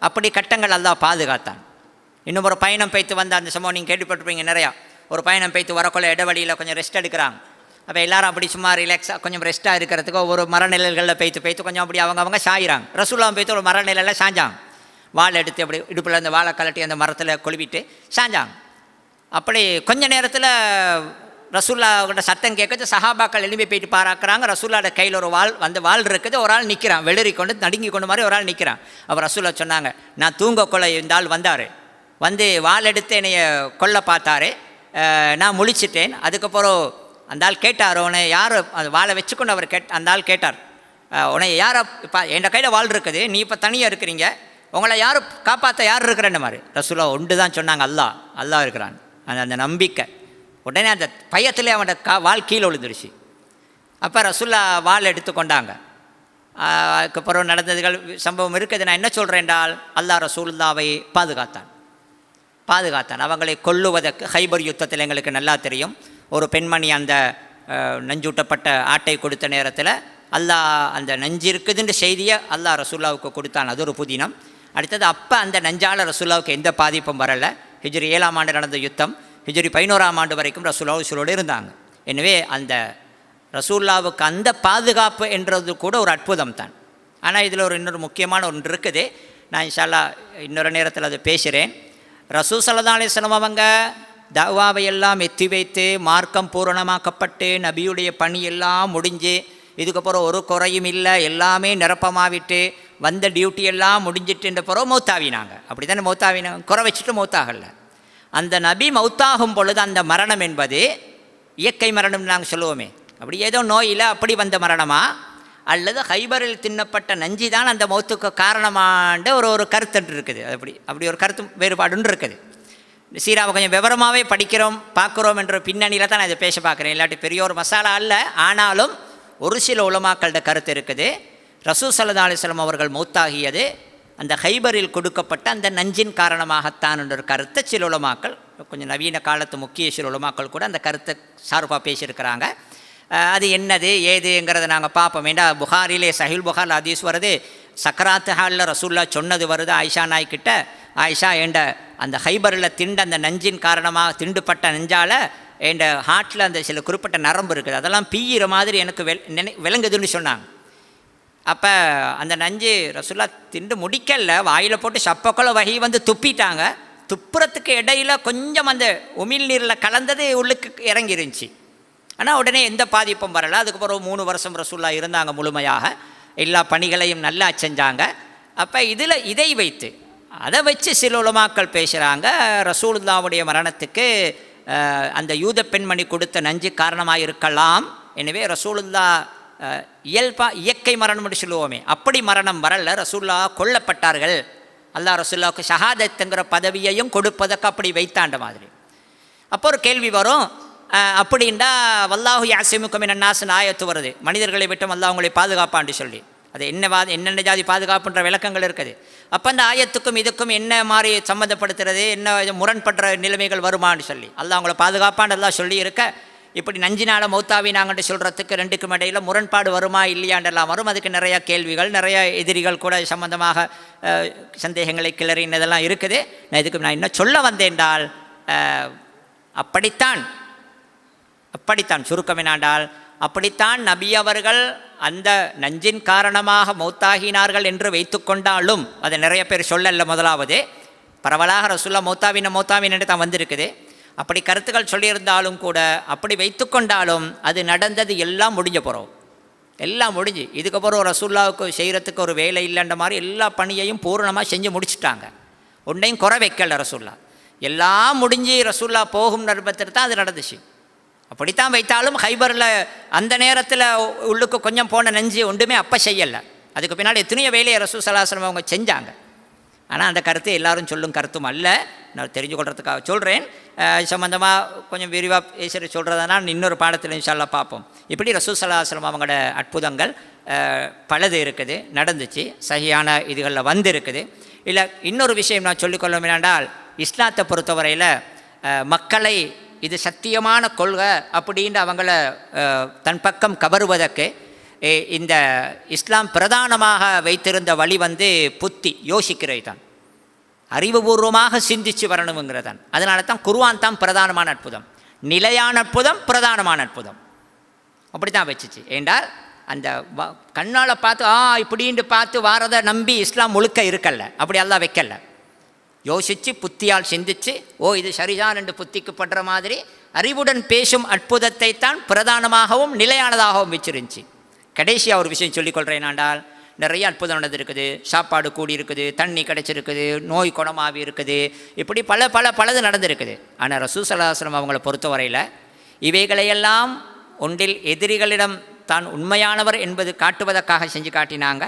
அப்படி கட்டங்கள் அல்லா பாதுகாத்தான் இன்னும் ஒரு பயணம் பெய்த்து வந்த அந்த சம்பவம் நீங்கள் கேள்விப்பட்டிருப்பீங்க நிறையா ஒரு பயணம் பெய்த்து வரக்குள்ள இடவழியில் கொஞ்சம் ரெஸ்ட் எடுக்கிறாங்க அப்போ எல்லாரும் அப்படி சும்மா ரிலாக்ஸாக கொஞ்சம் ரெஸ்ட்டாக இருக்கிறதுக்கு ஒரு மரநிலைகளில் பெய்த்து பெய்த்து கொஞ்சம் அப்படி அவங்க அவங்க சாயிறாங்க ரசூலாம் பெய்த்து ஒரு மரநிலையில் சாஞ்சாங்க வாழை எடுத்து அப்படி இடுப்பில் அந்த வாழை கலட்டி அந்த மரத்தில் கொழுவிட்டு சாஞ்சாங்க அப்படி கொஞ்ச நேரத்தில் ரசூல்லாவோட சத்தம் கேட்குது சஹாபாக்கள் எழுப்பி போயிட்டு பாராக்குறாங்க ரசூல்லாவோட கையில் ஒரு வால் அந்த வால் இருக்குது ஒரு ஆள் நிற்கிறான் வெளிரி கொண்டு நடுங்கி கொண்டு மாதிரி ஒரு ஆள் நிற்கிறான் அவர் ரசூல்லா சொன்னாங்க நான் தூங்க கொலை இந்த ஆள் வந்தார் வந்து வால் எடுத்து என்னைய கொல்ல பார்த்தாரு நான் முழிச்சிட்டேன் அதுக்கப்புறம் அந்த ஆள் கேட்டார் உன்னை யார் அந்த வாழை வச்சுக்கொண்டு அவர் கேட் அந்த ஆள் கேட்டார் உன்னை யார் இப்போ என்ன கையில் வால் இருக்குது நீ இப்போ தனியாக இருக்கிறீங்க உங்களை யார் காப்பாற்ற யார் இருக்கிறேன்னு மாதிரி ரசூலா ஒன்று தான் சொன்னாங்க அல்லா அல்லா இருக்கிறான் அந்த அந்த நம்பிக்கை உடனே அந்த பயத்தில் அவனோட கா வால் கீழே விழுந்துருச்சு அப்போ ரசுல்லா வால் எடுத்து கொண்டாங்க அதுக்கப்புறம் நடந்ததுகள் சம்பவம் இருக்குது நான் என்ன சொல்கிறேன் என்றால் அல்லா ரசூல்லாவை பாதுகாத்தான் பாதுகாத்தான் அவங்களை கொல்லுவதற்கு ஹைபர் யுத்தத்தில் எங்களுக்கு நல்லா தெரியும் ஒரு பெண்மணி அந்த நஞ்சூட்டப்பட்ட ஆட்டை கொடுத்த நேரத்தில் அல்லா அந்த நஞ்சு இருக்குதுன்ற செய்தியை அல்லா ரசூல்லாவுக்கு கொடுத்தான் அது ஒரு புதினம் அடுத்தது அப்போ அந்த நஞ்சால் ரசூல்லாவுக்கு எந்த பாதிப்பும் வரலை ஹிஜ்ரி ஏழாம் ஆண்டு நடந்த யுத்தம் ஹிஜரி பதினோராம் ஆண்டு வரைக்கும் ரசூல்லா உசுரோடு இருந்தாங்க எனவே அந்த ரசூல்லாவுக்கு அந்த பாதுகாப்பு என்றது கூட ஒரு அற்புதம் தான் ஆனால் இதில் ஒரு இன்னொரு முக்கியமான ஒன்று இருக்குது நான் இன்ஷாலா இன்னொரு நேரத்தில் அதை பேசுகிறேன் ரசூ சல்லா அலிஸ்லாம் அவங்க தவாவை எல்லாம் எத்தி வைத்து மார்க்கம் பூரணமாக்கப்பட்டு நபியுடைய பணியெல்லாம் முடிஞ்சு இதுக்கப்புறம் ஒரு குறையும் இல்லை எல்லாமே நிரப்பமாவிட்டு வந்த டியூட்டி எல்லாம் முடிஞ்சிட்டு பிறகு மௌத்தாவினாங்க அப்படி தானே மூத்தாவினாங்க குறை வச்சுட்டு மூத்தாகலை அந்த நபி மௌத்தாகும் பொழுது அந்த மரணம் என்பது இயற்கை மரணம் நாங்கள் சொல்லுவோமே அப்படி ஏதோ நோயில் அப்படி வந்த மரணமா அல்லது ஹைபரில் தின்னப்பட்ட நஞ்சி தான் அந்த மௌத்துக்கு காரணமாண்ட ஒரு ஒரு கருத்துன்னு இருக்குது அப்படி அப்படி ஒரு கருத்து வேறுபாடுன்னு இருக்குது சீராவை கொஞ்சம் விவரமாகவே படிக்கிறோம் பார்க்குறோம் என்ற பின்னணியில் தான் நான் இதை பேச பார்க்குறேன் இல்லாட்டி பெரிய ஒரு மசாலா அல்ல ஆனாலும் ஒரு சில உலமாக்களோட கருத்து இருக்குது ரசூ சல்லா அலிஸ்லாம் அவர்கள் மௌத்தாகியது அந்த ஹைபரில் கொடுக்கப்பட்ட அந்த நஞ்சின் காரணமாகத்தான் என்ற ஒரு கருத்தை சிலுலமாக்கள் கொஞ்சம் நவீன காலத்து முக்கிய சிலுலமாக்கள் கூட அந்த கருத்தை சார்பாக பேசியிருக்கிறாங்க அது என்னது ஏதுங்கிறத நாங்கள் பார்ப்போம் ஏண்டா புகாரிலே சஹில் புகார் அதீஸ் வருது சக்கராத்து ஹாலில் ரசூல்லா சொன்னது வருது ஆயிஷா நாய்க்கிட்ட ஆயிஷா ஏண்ட அந்த ஹைபரில் திண்டு அந்த நஞ்சின் காரணமாக திண்டுப்பட்ட நெஞ்சால் என் ஹார்ட்டில் அந்த சில குறிப்பிட்ட நரம்பு இருக்குது அதெல்லாம் பீயிற மாதிரி எனக்கு வெ நினை விளங்குதுன்னு சொன்னாங்க அப்போ அந்த நஞ்சு ரசுல்லா திண்டு முடிக்கல வாயில் போட்டு சப்பக்கொலை வகி வந்து துப்பிட்டாங்க துப்புறத்துக்கு இடையில் கொஞ்சம் அந்த உமிழ் நீரில் கலந்தது உள்ளுக்கு இறங்கி இருந்துச்சு ஆனால் உடனே எந்த பாதிப்பும் வரலை அதுக்கப்புறம் மூணு வருஷம் ரசுல்லா இருந்தாங்க முழுமையாக எல்லா பணிகளையும் நல்லா செஞ்சாங்க அப்போ இதில் இதை வைத்து அதை வச்சு சில உலமாக்கள் பேசுகிறாங்க ரசூலுல்லாவுடைய மரணத்துக்கு அந்த யூத பெண்மணி கொடுத்த நஞ்சு காரணமாக இருக்கலாம் எனவே ரசூலுல்லா இயல்பா இயற்கை மரணம் என்று சொல்லுவோமே அப்படி மரணம் வரல ரசூல்லா கொல்லப்பட்டார்கள் அல்லா ரசூல்லாவுக்கு ஷஹாதத்துங்கிற பதவியையும் கொடுப்பதற்கு அப்படி வைத்தாண்ட மாதிரி அப்போ ஒரு கேள்வி வரும் அப்படின்டா வல்லாஹு யாசிமுக்கம் என்ன நாசன் ஆயத்து வருது மனிதர்களை விட்டும் வல்லா உங்களை பாதுகாப்பான்னு சொல்லி அது என்னவா என்னென்ன ஜாதி பாதுகாப்புன்ற விளக்கங்கள் இருக்குது அப்போ அந்த ஆயத்துக்கும் இதுக்கும் என்ன மாதிரி சம்மந்தப்படுத்துறது என்ன முரண்படுற நிலைமைகள் வருமானு சொல்லி அல்லா அவங்கள பாதுகாப்பான்னு எல்லாம் சொல்லி இருக்க இப்படி நஞ்சினால மௌத்தாவி சொல்கிறதுக்கு ரெண்டுக்கும் இடையில் முரண்பாடு வருமா இல்லையாண்டெல்லாம் வரும் அதுக்கு நிறையா கேள்விகள் நிறையா எதிரிகள் கூட சம்மந்தமாக சந்தேகங்களை கிளறினதெல்லாம் இருக்குது நான் இதுக்கு நான் இன்னும் சொல்ல வந்தேன்டால் அப்படித்தான் அப்படித்தான் சுருக்கமினாண்டால் அப்படித்தான் நபி அவர்கள் அந்த நஞ்சின் காரணமாக மௌத்தாகினார்கள் என்று வைத்துக்கொண்டாலும் அதை நிறைய பேர் சொல்லல முதலாவது பரவலாக ரசுல்லா மௌத்தாவின மௌத்தாவின் என்று தான் வந்திருக்குது அப்படி கருத்துக்கள் சொல்லியிருந்தாலும் கூட அப்படி வைத்து கொண்டாலும் அது நடந்தது எல்லாம் முடிஞ்ச போகிறோம் எல்லாம் முடிஞ்சு இதுக்கப்புறம் ரசூல்லாவுக்கு செய்கிறதுக்கு ஒரு வேலை இல்லைன்ற மாதிரி எல்லா பணியையும் பூர்ணமாக செஞ்சு முடிச்சுட்டாங்க ஒன்றையும் குறை வைக்கல ரசூல்லா எல்லாம் முடிஞ்சு ரசூல்லா போகும் நிருபத்தில் தான் அது நடந்துச்சு அப்படித்தான் வைத்தாலும் ஹைபரில் அந்த நேரத்தில் உள்ளுக்கு கொஞ்சம் போன நெஞ்சு ஒன்றுமே அப்போ செய்யலை அதுக்கு பின்னாடி எத்தனையோ வேலையை ரசூ சலாசனம் அவங்க செஞ்சாங்க ஆனால் அந்த கருத்து எல்லாரும் சொல்லும் கருத்தும் அல்ல நான் தெரிஞ்சு கொள்றதுக்காக சொல்கிறேன் சம்மந்தமாக கொஞ்சம் விரிவாக ஏசரி சொல்கிறதுனால இன்னொரு பாடத்தில் சொல்ல பார்ப்போம் இப்படி ரசூசலாஸ்லம் அவங்களோட அற்புதங்கள் பலது இருக்குது நடந்துச்சு சரியான இதுகளில் வந்திருக்குது இல்லை இன்னொரு விஷயம் நான் சொல்லிக்கொள்ள வேண்டால் இஸ்லாத்தை பொறுத்தவரையில் மக்களை இது சத்தியமான கொள்கை அப்படின்னு அவங்கள தன் பக்கம் கவருவதற்கு இந்த இஸ்லாம் பிரதானமாக வைத்திருந்த வழி வந்து புத்தி யோசிக்கிறது தான் அறிவுபூர்வமாக சிந்திச்சு வரணுங்கிறதான் அதனால தான் குருவான் தான் பிரதானமான அற்புதம் நிலையான அற்புதம் பிரதானமான அற்புதம் அப்படி தான் வச்சுச்சு ஏண்டா அந்த கண்ணால் பார்த்து ஆ இப்படின்ட்டு பார்த்து வாரதை நம்பி இஸ்லாம் முழுக்க இருக்கல்ல அப்படி எல்லாம் வைக்கல யோசித்து புத்தியால் சிந்தித்து ஓ இது சரிதான் என்று புத்திக்கு படுற மாதிரி அறிவுடன் பேசும் அற்புதத்தை தான் பிரதானமாகவும் நிலையானதாகவும் வச்சிருந்துச்சு கடைசியாக ஒரு விஷயம் சொல்லிக்கொள்கிறேன் என்றால் நிறைய அற்புதம் நடந்திருக்குது சாப்பாடு கூடி இருக்குது தண்ணி கிடச்சிருக்குது நோய் குணமாகி இருக்குது இப்படி பல பல பலது நடந்திருக்குது ஆனால் ரசூசலாசனம் அவங்களை பொறுத்தவரையில் இவைகளையெல்லாம் ஒன்றில் எதிரிகளிடம் தான் உண்மையானவர் என்பது காட்டுவதற்காக செஞ்சு காட்டினாங்க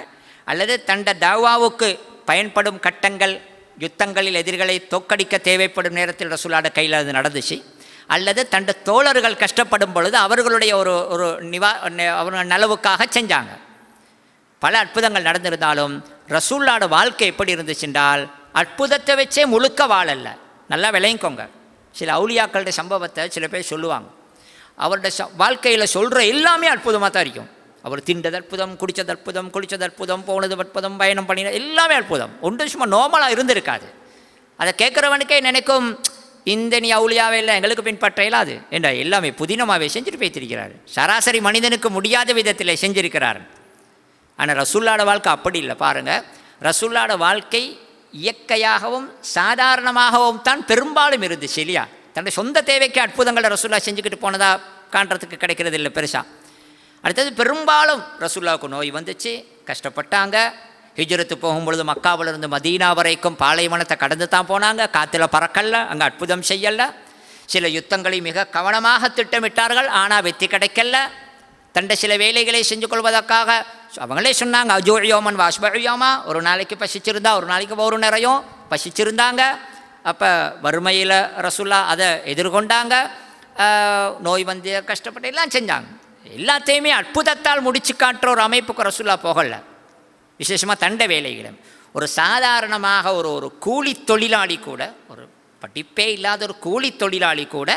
அல்லது தண்ட தாவாவுக்கு பயன்படும் கட்டங்கள் யுத்தங்களில் எதிரிகளை தோக்கடிக்க தேவைப்படும் நேரத்தில் ரசூலாட கையில் அது நடந்துச்சு அல்லது தண்டு தோழர்கள் கஷ்டப்படும் பொழுது அவர்களுடைய ஒரு ஒரு நிவா அவங்க நலவுக்காக செஞ்சாங்க பல அற்புதங்கள் நடந்திருந்தாலும் ரசூல்லாட வாழ்க்கை எப்படி இருந்துச்சுன்றால் அற்புதத்தை வச்சே முழுக்க வாழல்ல நல்லா விளையங்கோங்க சில அவுளியாக்களுடைய சம்பவத்தை சில பேர் சொல்லுவாங்க அவருடைய ச வாழ்க்கையில் சொல்கிற எல்லாமே அற்புதமாக தான் இருக்கும் அவர் திண்டது அற்புதம் குடித்தது அற்புதம் குளித்தது அற்புதம் போனது அற்புதம் பயணம் பண்ணின எல்லாமே அற்புதம் ஒன்று சும்மா நோமலாக இருந்திருக்காது அதை கேட்குறவனுக்கே நினைக்கும் இந்த நீ அவுளியாவே இல்லை எங்களுக்கு பின்பற்ற இயலாது என்ற எல்லாமே புதினமாகவே செஞ்சுட்டு போய்த்திருக்கிறார் சராசரி மனிதனுக்கு முடியாத விதத்தில் செஞ்சிருக்கிறார் ஆனால் ரசுல்லாட வாழ்க்கை அப்படி இல்லை பாருங்கள் ரசுல்லாட வாழ்க்கை இயற்கையாகவும் சாதாரணமாகவும் தான் பெரும்பாலும் இருந்துச்சு இல்லையா தன்னுடைய சொந்த தேவைக்கு அற்புதங்களை ரசுல்லா செஞ்சுக்கிட்டு போனதாக காண்றதுக்கு கிடைக்கிறது இல்லை பெருசாக அடுத்தது பெரும்பாலும் ரசுல்லாவுக்கு நோய் வந்துச்சு கஷ்டப்பட்டாங்க ஹிஜ்ரத்து போகும்பொழுது மக்காவிலிருந்து மதீனா வரைக்கும் பாலைவனத்தை கடந்து தான் போனாங்க காற்றுல பறக்கல்ல அங்கே அற்புதம் செய்யலை சில யுத்தங்களை மிக கவனமாக திட்டமிட்டார்கள் ஆனால் வெற்றி கிடைக்கல தண்டை சில வேலைகளை செஞ்சு கொள்வதற்காக அவங்களே சொன்னாங்க அஜோழியோமன் வாஷ்பழியோமா ஒரு நாளைக்கு பசிச்சிருந்தா ஒரு நாளைக்கு ஒரு நிறையும் பசிச்சிருந்தாங்க அப்போ வறுமையில் ரசுல்லா அதை எதிர்கொண்டாங்க நோய் வந்து கஷ்டப்பட்டு எல்லாம் செஞ்சாங்க எல்லாத்தையுமே அற்புதத்தால் முடிச்சு காட்டுற ஒரு அமைப்புக்கு ரசுல்லா போகலை விசேஷமாக தண்ட வேலைகளும் ஒரு சாதாரணமாக ஒரு ஒரு கூலி தொழிலாளி கூட ஒரு படிப்பே இல்லாத ஒரு கூலி தொழிலாளி கூட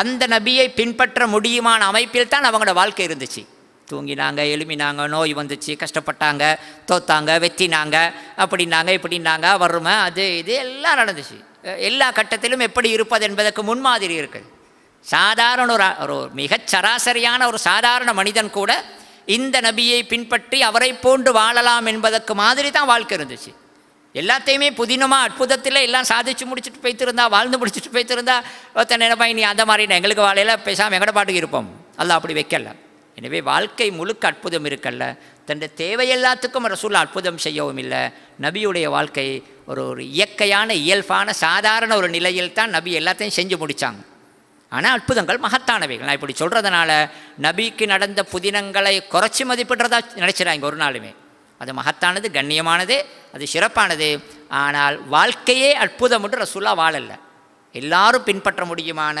அந்த நபியை பின்பற்ற முடியுமான அமைப்பில் தான் அவங்களோட வாழ்க்கை இருந்துச்சு தூங்கினாங்க எழுமினாங்க நோய் வந்துச்சு கஷ்டப்பட்டாங்க தோத்தாங்க வெத்தினாங்க அப்படின்னாங்க இப்படின்னாங்க வறுமை அது இது எல்லாம் நடந்துச்சு எல்லா கட்டத்திலும் எப்படி இருப்பது என்பதற்கு முன்மாதிரி இருக்குது சாதாரண ஒரு ஒரு மிகச் சராசரியான ஒரு சாதாரண மனிதன் கூட இந்த நபியை பின்பற்றி அவரை போன்று வாழலாம் என்பதற்கு மாதிரி தான் வாழ்க்கை இருந்துச்சு எல்லாத்தையுமே புதினமாக அற்புதத்தில் எல்லாம் சாதிச்சு முடிச்சுட்டு போய்த்திருந்தா வாழ்ந்து முடிச்சுட்டு போய்த்திருந்தா ஒருத்தன் நினைப்பாய் நீ அந்த மாதிரி எங்களுக்கு வாழையில் பேசாமல் எங்கட பாட்டுக்கு இருப்போம் அல்ல அப்படி வைக்கல எனவே வாழ்க்கை முழுக்க அற்புதம் இருக்கல்ல தன்னுடைய தேவை எல்லாத்துக்கும் ரசூல் அற்புதம் செய்யவும் இல்லை நபியுடைய வாழ்க்கை ஒரு ஒரு இயற்கையான இயல்பான சாதாரண ஒரு நிலையில் தான் நபி எல்லாத்தையும் செஞ்சு முடித்தாங்க ஆனால் அற்புதங்கள் மகத்தானவைகள் நான் இப்படி சொல்கிறதுனால நபிக்கு நடந்த புதினங்களை குறைச்சி மதிப்பிடுறதா நினச்சிடாங்க ஒரு நாளுமே அது மகத்தானது கண்ணியமானது அது சிறப்பானது ஆனால் வாழ்க்கையே அற்புதம் என்று ரசூல்லா வாழலை எல்லாரும் பின்பற்ற முடியுமான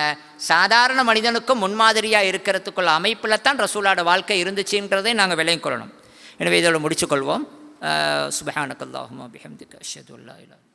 சாதாரண மனிதனுக்கும் முன்மாதிரியாக இருக்கிறதுக்குள்ள அமைப்பில் தான் ரசூலாட வாழ்க்கை இருந்துச்சுன்றதை நாங்கள் விளையும் கொள்ளணும் எனவே இதோடு முடிச்சுக்கொள்வோம் சுபஹானக்கல்லாஹுமா பிஹம்திக் அஷதுல்லா இல்லா